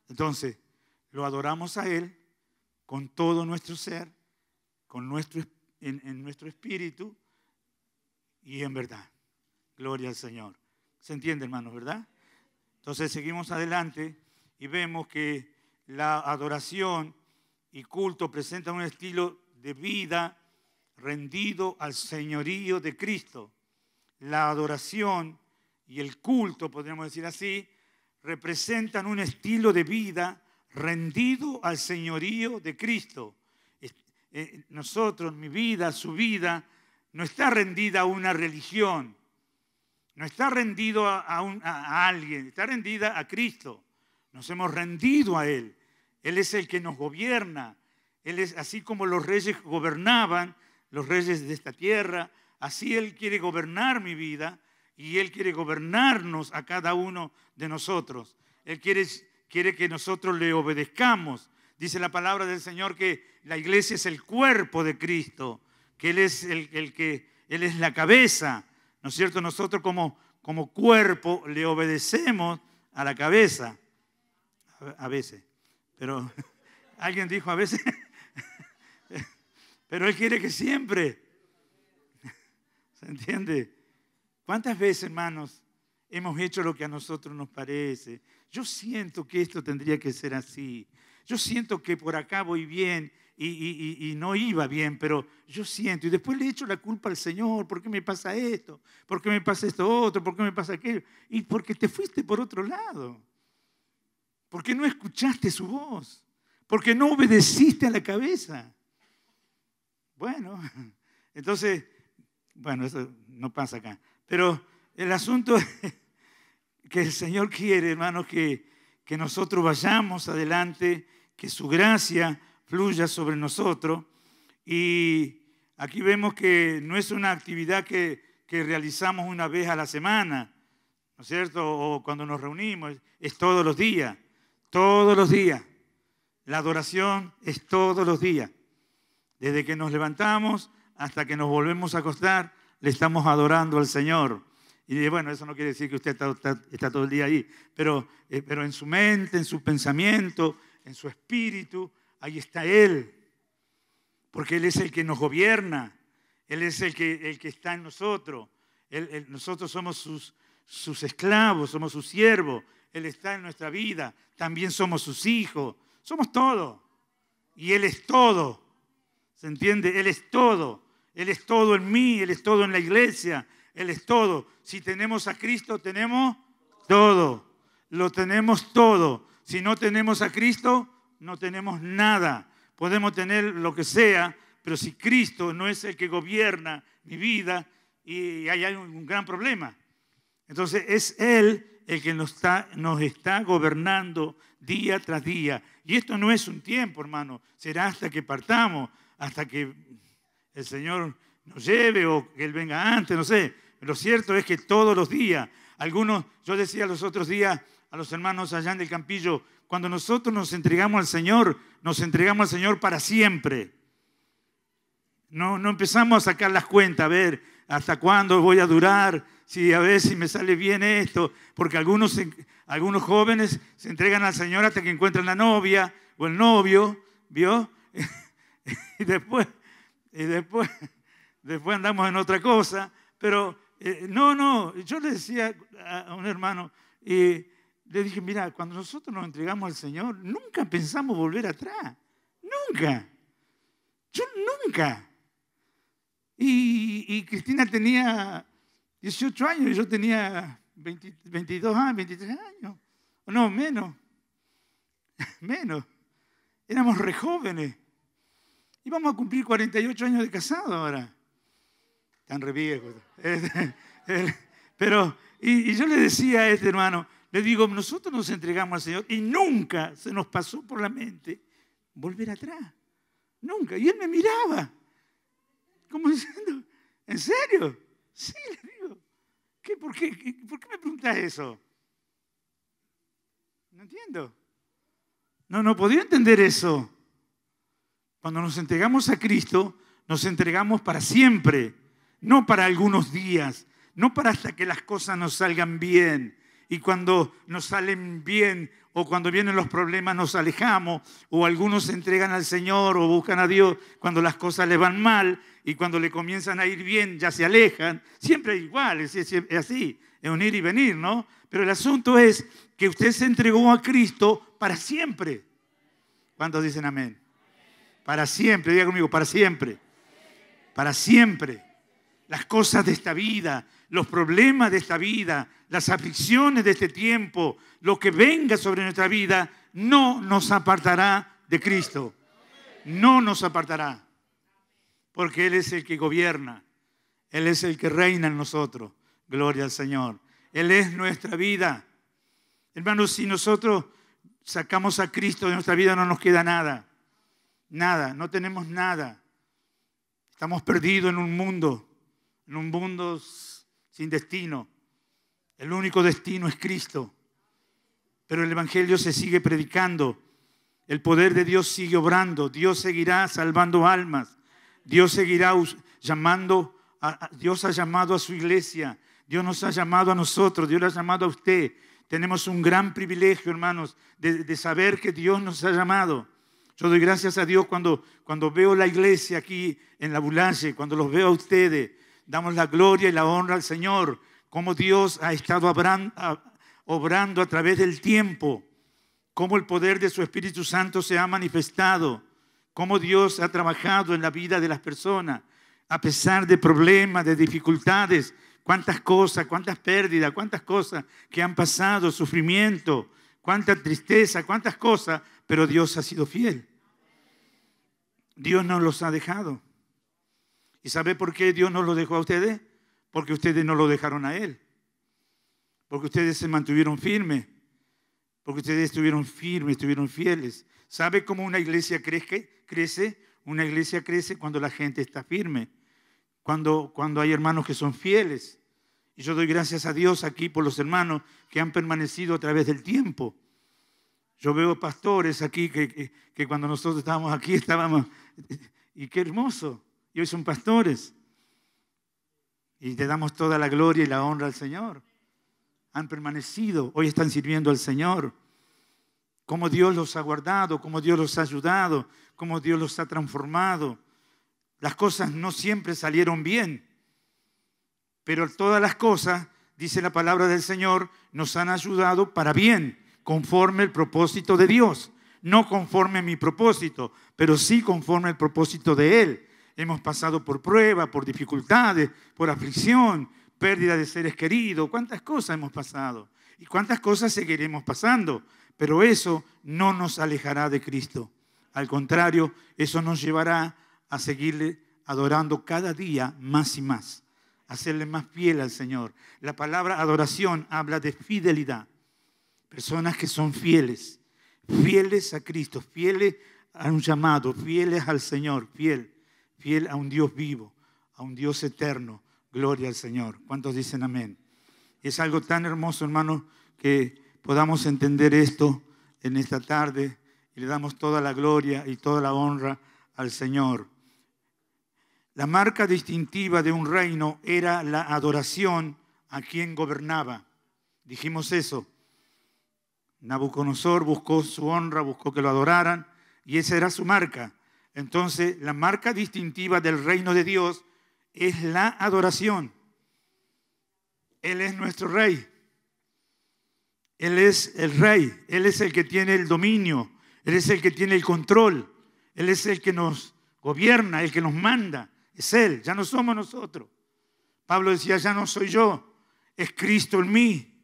Entonces, lo adoramos a Él con todo nuestro ser, con nuestro, en, en nuestro espíritu y en verdad. Gloria al Señor. ¿Se entiende, hermanos, verdad? Entonces seguimos adelante y vemos que la adoración y culto presentan un estilo de vida rendido al señorío de Cristo. La adoración y el culto, podríamos decir así, representan un estilo de vida rendido al señorío de Cristo. Eh, nosotros, mi vida, su vida, no está rendida a una religión, no está rendido a, a alguien, está rendida a Cristo. Nos hemos rendido a Él. Él es el que nos gobierna. Él es así como los reyes gobernaban, los reyes de esta tierra, así Él quiere gobernar mi vida y Él quiere gobernarnos a cada uno de nosotros. Él quiere, quiere que nosotros le obedezcamos. Dice la palabra del Señor que la iglesia es el cuerpo de Cristo, que Él es, el, que, él es la cabeza. ¿No es cierto? Nosotros como, como cuerpo le obedecemos a la cabeza. A, a veces. Pero alguien dijo a veces. Pero Él quiere que siempre. ¿Se entiende? ¿Cuántas veces, hermanos, hemos hecho lo que a nosotros nos parece? Yo siento que esto tendría que ser así. Yo siento que por acá voy bien y, no iba bien, pero yo siento. Y después le echo la culpa al Señor, ¿por qué me pasa esto? ¿Por qué me pasa esto otro? ¿Por qué me pasa aquello? Y porque te fuiste por otro lado. Porque no escuchaste su voz. Porque no obedeciste a la cabeza. Bueno, entonces, bueno, eso no pasa acá. Pero el asunto es que el Señor quiere, hermanos, que, que nosotros vayamos adelante, que su gracia fluya sobre nosotros. Y aquí vemos que no es una actividad que, que realizamos una vez a la semana, ¿no es cierto? O cuando nos reunimos, es todos los días, todos los días. La adoración es todos los días. Desde que nos levantamos hasta que nos volvemos a acostar, le estamos adorando al Señor. Y bueno, eso no quiere decir que usted está, todo el día ahí, pero, eh, pero en su mente, en su pensamiento, en su espíritu, ahí está Él. Porque Él es el que nos gobierna, Él es el que, el que está en nosotros. nosotros somos sus, sus esclavos, somos sus siervos, Él está en nuestra vida, también somos sus hijos, somos todo. Y Él es todo, ¿se entiende? Él es todo. Él es todo en mí, Él es todo en la iglesia, Él es todo. Si tenemos a Cristo, tenemos todo. Lo tenemos todo. Si no tenemos a Cristo, no tenemos nada. Podemos tener lo que sea, pero si Cristo no es el que gobierna mi vida, y hay un gran problema. Entonces es Él el que nos está, nos está gobernando día tras día. Y esto no es un tiempo, hermano. Será hasta que partamos, hasta que el Señor nos lleve o que Él venga antes, no sé. Lo cierto es que todos los días, algunos, yo decía los otros días a los hermanos allá en el campillo, cuando nosotros nos entregamos al Señor, nos entregamos al Señor para siempre. No, no empezamos a sacar las cuentas, a ver hasta cuándo voy a durar, si a ver si me sale bien esto, porque algunos, algunos jóvenes se entregan al Señor hasta que encuentran la novia o el novio, ¿vio? y después y después, después andamos en otra cosa, pero eh, no, no, yo le decía a un hermano, y le dije, mira, cuando nosotros nos entregamos al Señor, nunca pensamos volver atrás, nunca, yo nunca. Y, Cristina tenía 18 años, y yo tenía 22 años, 23 años, o no, menos, menos, éramos re jóvenes. Y vamos a cumplir 48 años de casado ahora. Tan re Pero, y, yo le decía a este hermano, le digo, nosotros nos entregamos al Señor y nunca se nos pasó por la mente volver atrás. Nunca. Y él me miraba, como diciendo, ¿en serio? Sí, le digo. por, qué, ¿Por qué me preguntas eso? No entiendo. No, no podía entender eso. Cuando nos entregamos a Cristo, nos entregamos para siempre, no para algunos días, no para hasta que las cosas nos salgan bien. Y cuando nos salen bien o cuando vienen los problemas nos alejamos o algunos se entregan al Señor o buscan a Dios cuando las cosas le van mal y cuando le comienzan a ir bien ya se alejan. Siempre es igual, es, así, es un ir y venir, ¿no? Pero el asunto es que usted se entregó a Cristo para siempre. cuando dicen amén? Para siempre, diga conmigo, para siempre. Para siempre. Las cosas de esta vida, los problemas de esta vida, las aflicciones de este tiempo, lo que venga sobre nuestra vida, no nos apartará de Cristo. No nos apartará. Porque Él es el que gobierna. Él es el que reina en nosotros. Gloria al Señor. Él es nuestra vida. Hermanos, si nosotros sacamos a Cristo de nuestra vida, no nos queda nada. Nada, no tenemos nada. Estamos perdidos en un mundo, en un mundo sin destino. El único destino es Cristo. Pero el Evangelio se sigue predicando. El poder de Dios sigue obrando. Dios seguirá salvando almas. Dios seguirá llamando. A, Dios ha llamado a su iglesia. Dios nos ha llamado a nosotros. Dios le ha llamado a usted. Tenemos un gran privilegio, hermanos, de saber que Dios nos ha llamado. Yo doy gracias a Dios cuando, cuando veo la iglesia aquí en la Bulange, cuando los veo a ustedes. Damos la gloria y la honra al Señor, cómo Dios ha estado obrando a través del tiempo, cómo el poder de su Espíritu Santo se ha manifestado, cómo Dios ha trabajado en la vida de las personas, a pesar de problemas, de dificultades, cuántas cosas, cuántas pérdidas, cuántas cosas que han pasado, sufrimiento, cuánta tristeza, cuántas cosas, pero Dios ha sido fiel. Dios no los ha dejado. ¿Y sabe por qué Dios no los dejó a ustedes? Porque ustedes no lo dejaron a Él. Porque ustedes se mantuvieron firmes. Porque ustedes estuvieron firmes, estuvieron fieles. ¿Sabe cómo una iglesia crece? crece? Una iglesia crece cuando la gente está firme. Cuando, cuando hay hermanos que son fieles. Y yo doy gracias a Dios aquí por los hermanos que han permanecido a través del tiempo. Yo veo pastores aquí que, que cuando nosotros estábamos aquí estábamos Y qué hermoso. Y hoy son pastores. Y le damos toda la gloria y la honra al Señor. Han permanecido, hoy están sirviendo al Señor. Cómo Dios los ha guardado, cómo Dios los ha ayudado, cómo Dios los ha transformado. Las cosas no siempre salieron bien, pero todas las cosas, dice la palabra del Señor, nos han ayudado para bien, conforme el propósito de Dios no conforme a mi propósito, pero sí conforme al propósito de Él. Hemos pasado por pruebas, por dificultades, por aflicción, pérdida de seres queridos, cuántas cosas hemos pasado y cuántas cosas seguiremos pasando, pero eso no nos alejará de Cristo. Al contrario, eso nos llevará a seguirle adorando cada día más y más, hacerle más fiel al Señor. La palabra adoración habla de fidelidad. Personas que son fieles, fieles a Cristo, fieles a un llamado, fieles al Señor, fiel, fiel a un Dios vivo, a un Dios eterno. Gloria al Señor. ¿Cuántos dicen amén? Es algo tan hermoso, hermano, que podamos entender esto en esta tarde y le damos toda la gloria y toda la honra al Señor. La marca distintiva de un reino era la adoración a quien gobernaba. Dijimos eso. Nabucodonosor buscó su honra, buscó que lo adoraran y esa era su marca. Entonces, la marca distintiva del reino de Dios es la adoración. Él es nuestro rey. Él es el rey. Él es el que tiene el dominio. Él es el que tiene el control. Él es el que nos gobierna, el que nos manda. Es Él, ya no somos nosotros. Pablo decía, ya no soy yo, es Cristo en mí.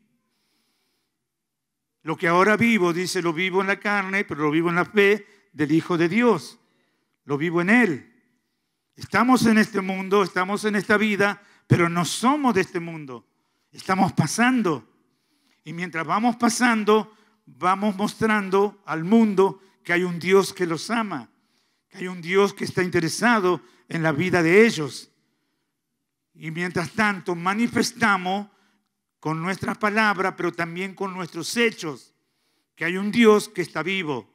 Lo que ahora vivo, dice, lo vivo en la carne, pero lo vivo en la fe del Hijo de Dios. Lo vivo en Él. Estamos en este mundo, estamos en esta vida, pero no somos de este mundo. Estamos pasando. Y mientras vamos pasando, vamos mostrando al mundo que hay un Dios que los ama, que hay un Dios que está interesado en la vida de ellos. Y mientras tanto manifestamos con nuestras palabras, pero también con nuestros hechos, que hay un Dios que está vivo,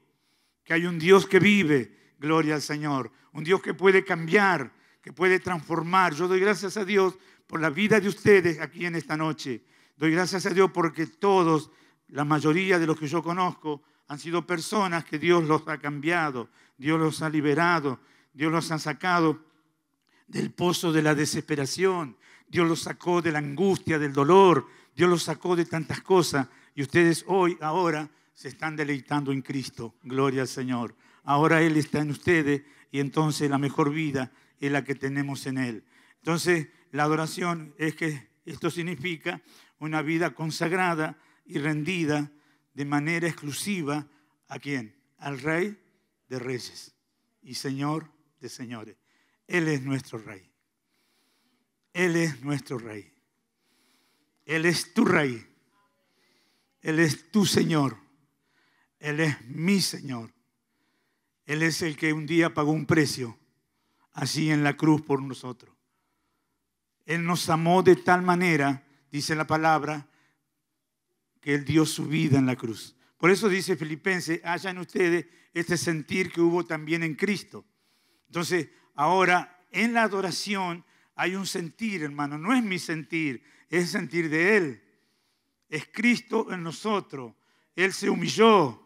que hay un Dios que vive, gloria al Señor, un Dios que puede cambiar, que puede transformar. Yo doy gracias a Dios por la vida de ustedes aquí en esta noche. Doy gracias a Dios porque todos, la mayoría de los que yo conozco, han sido personas que Dios los ha cambiado, Dios los ha liberado, Dios los ha sacado del pozo de la desesperación, Dios los sacó de la angustia, del dolor, Dios lo sacó de tantas cosas y ustedes hoy, ahora, se están deleitando en Cristo. Gloria al Señor. Ahora Él está en ustedes y entonces la mejor vida es la que tenemos en Él. Entonces, la adoración es que esto significa una vida consagrada y rendida de manera exclusiva a quién? Al Rey de Reyes y Señor de Señores. Él es nuestro Rey. Él es nuestro Rey. Él es tu rey. Él es tu Señor. Él es mi Señor. Él es el que un día pagó un precio así en la cruz por nosotros. Él nos amó de tal manera, dice la palabra, que Él dio su vida en la cruz. Por eso dice Filipenses, hayan ustedes este sentir que hubo también en Cristo. Entonces, ahora en la adoración hay un sentir, hermano, no es mi sentir, es sentir de Él. Es Cristo en nosotros. Él se humilló.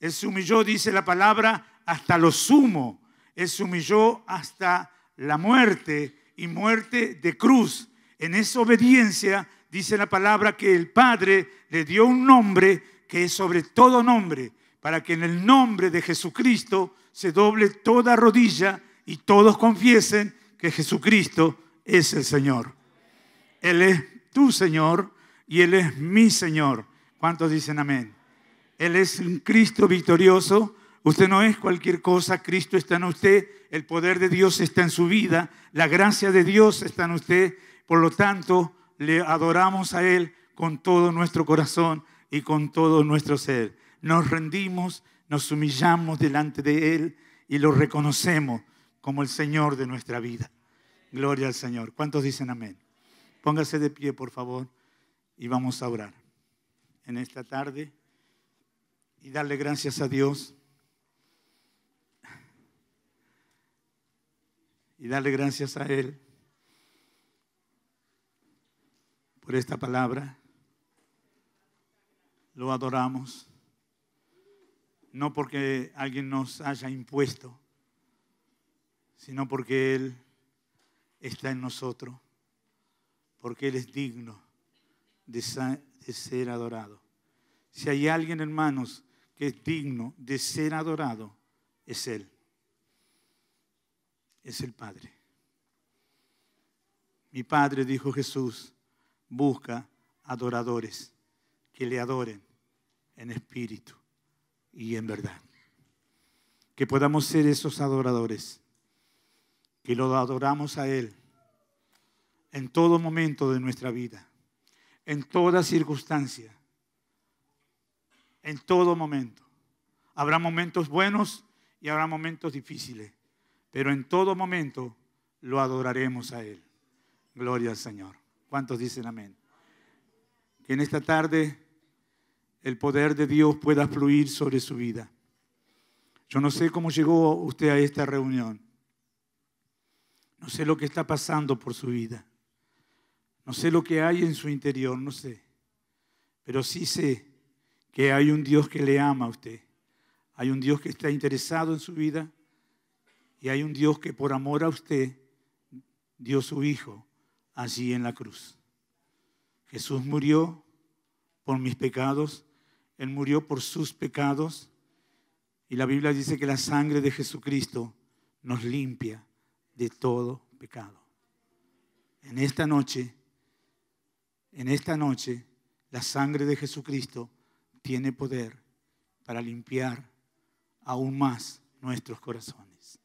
Él se humilló, dice la palabra, hasta lo sumo. Él se humilló hasta la muerte y muerte de cruz. En esa obediencia dice la palabra que el Padre le dio un nombre que es sobre todo nombre, para que en el nombre de Jesucristo se doble toda rodilla y todos confiesen que Jesucristo es el Señor. Él es tu Señor y Él es mi Señor. ¿Cuántos dicen amén? Él es un Cristo victorioso. Usted no es cualquier cosa, Cristo está en usted, el poder de Dios está en su vida, la gracia de Dios está en usted. Por lo tanto, le adoramos a Él con todo nuestro corazón y con todo nuestro ser. Nos rendimos, nos humillamos delante de Él y lo reconocemos como el Señor de nuestra vida. Gloria al Señor. ¿Cuántos dicen amén? Póngase de pie, por favor, y vamos a orar en esta tarde y darle gracias a Dios. Y darle gracias a Él por esta palabra. Lo adoramos. No porque alguien nos haya impuesto, sino porque Él está en nosotros porque Él es digno de, ser adorado. Si hay alguien, hermanos, que es digno de ser adorado, es Él. Es el Padre. Mi Padre, dijo Jesús, busca adoradores que le adoren en espíritu y en verdad. Que podamos ser esos adoradores, que lo adoramos a Él en todo momento de nuestra vida, en toda circunstancia, en todo momento. Habrá momentos buenos y habrá momentos difíciles, pero en todo momento lo adoraremos a Él. Gloria al Señor. ¿Cuántos dicen amén? Que en esta tarde el poder de Dios pueda fluir sobre su vida. Yo no sé cómo llegó usted a esta reunión. No sé lo que está pasando por su vida. No sé lo que hay en su interior, no sé. Pero sí sé que hay un Dios que le ama a usted. Hay un Dios que está interesado en su vida y hay un Dios que por amor a usted dio su Hijo allí en la cruz. Jesús murió por mis pecados, Él murió por sus pecados y la Biblia dice que la sangre de Jesucristo nos limpia de todo pecado. En esta noche en esta noche, la sangre de Jesucristo tiene poder para limpiar aún más nuestros corazones.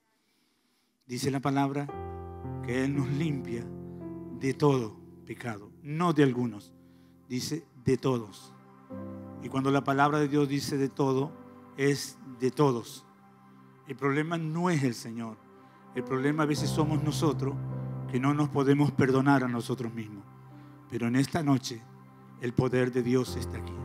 Dice la palabra que Él nos limpia de todo pecado, no de algunos, dice de todos. Y cuando la palabra de Dios dice de todo, es de todos. El problema no es el Señor, el problema a veces somos nosotros que no nos podemos perdonar a nosotros mismos. Pero en esta noche el poder de Dios está aquí.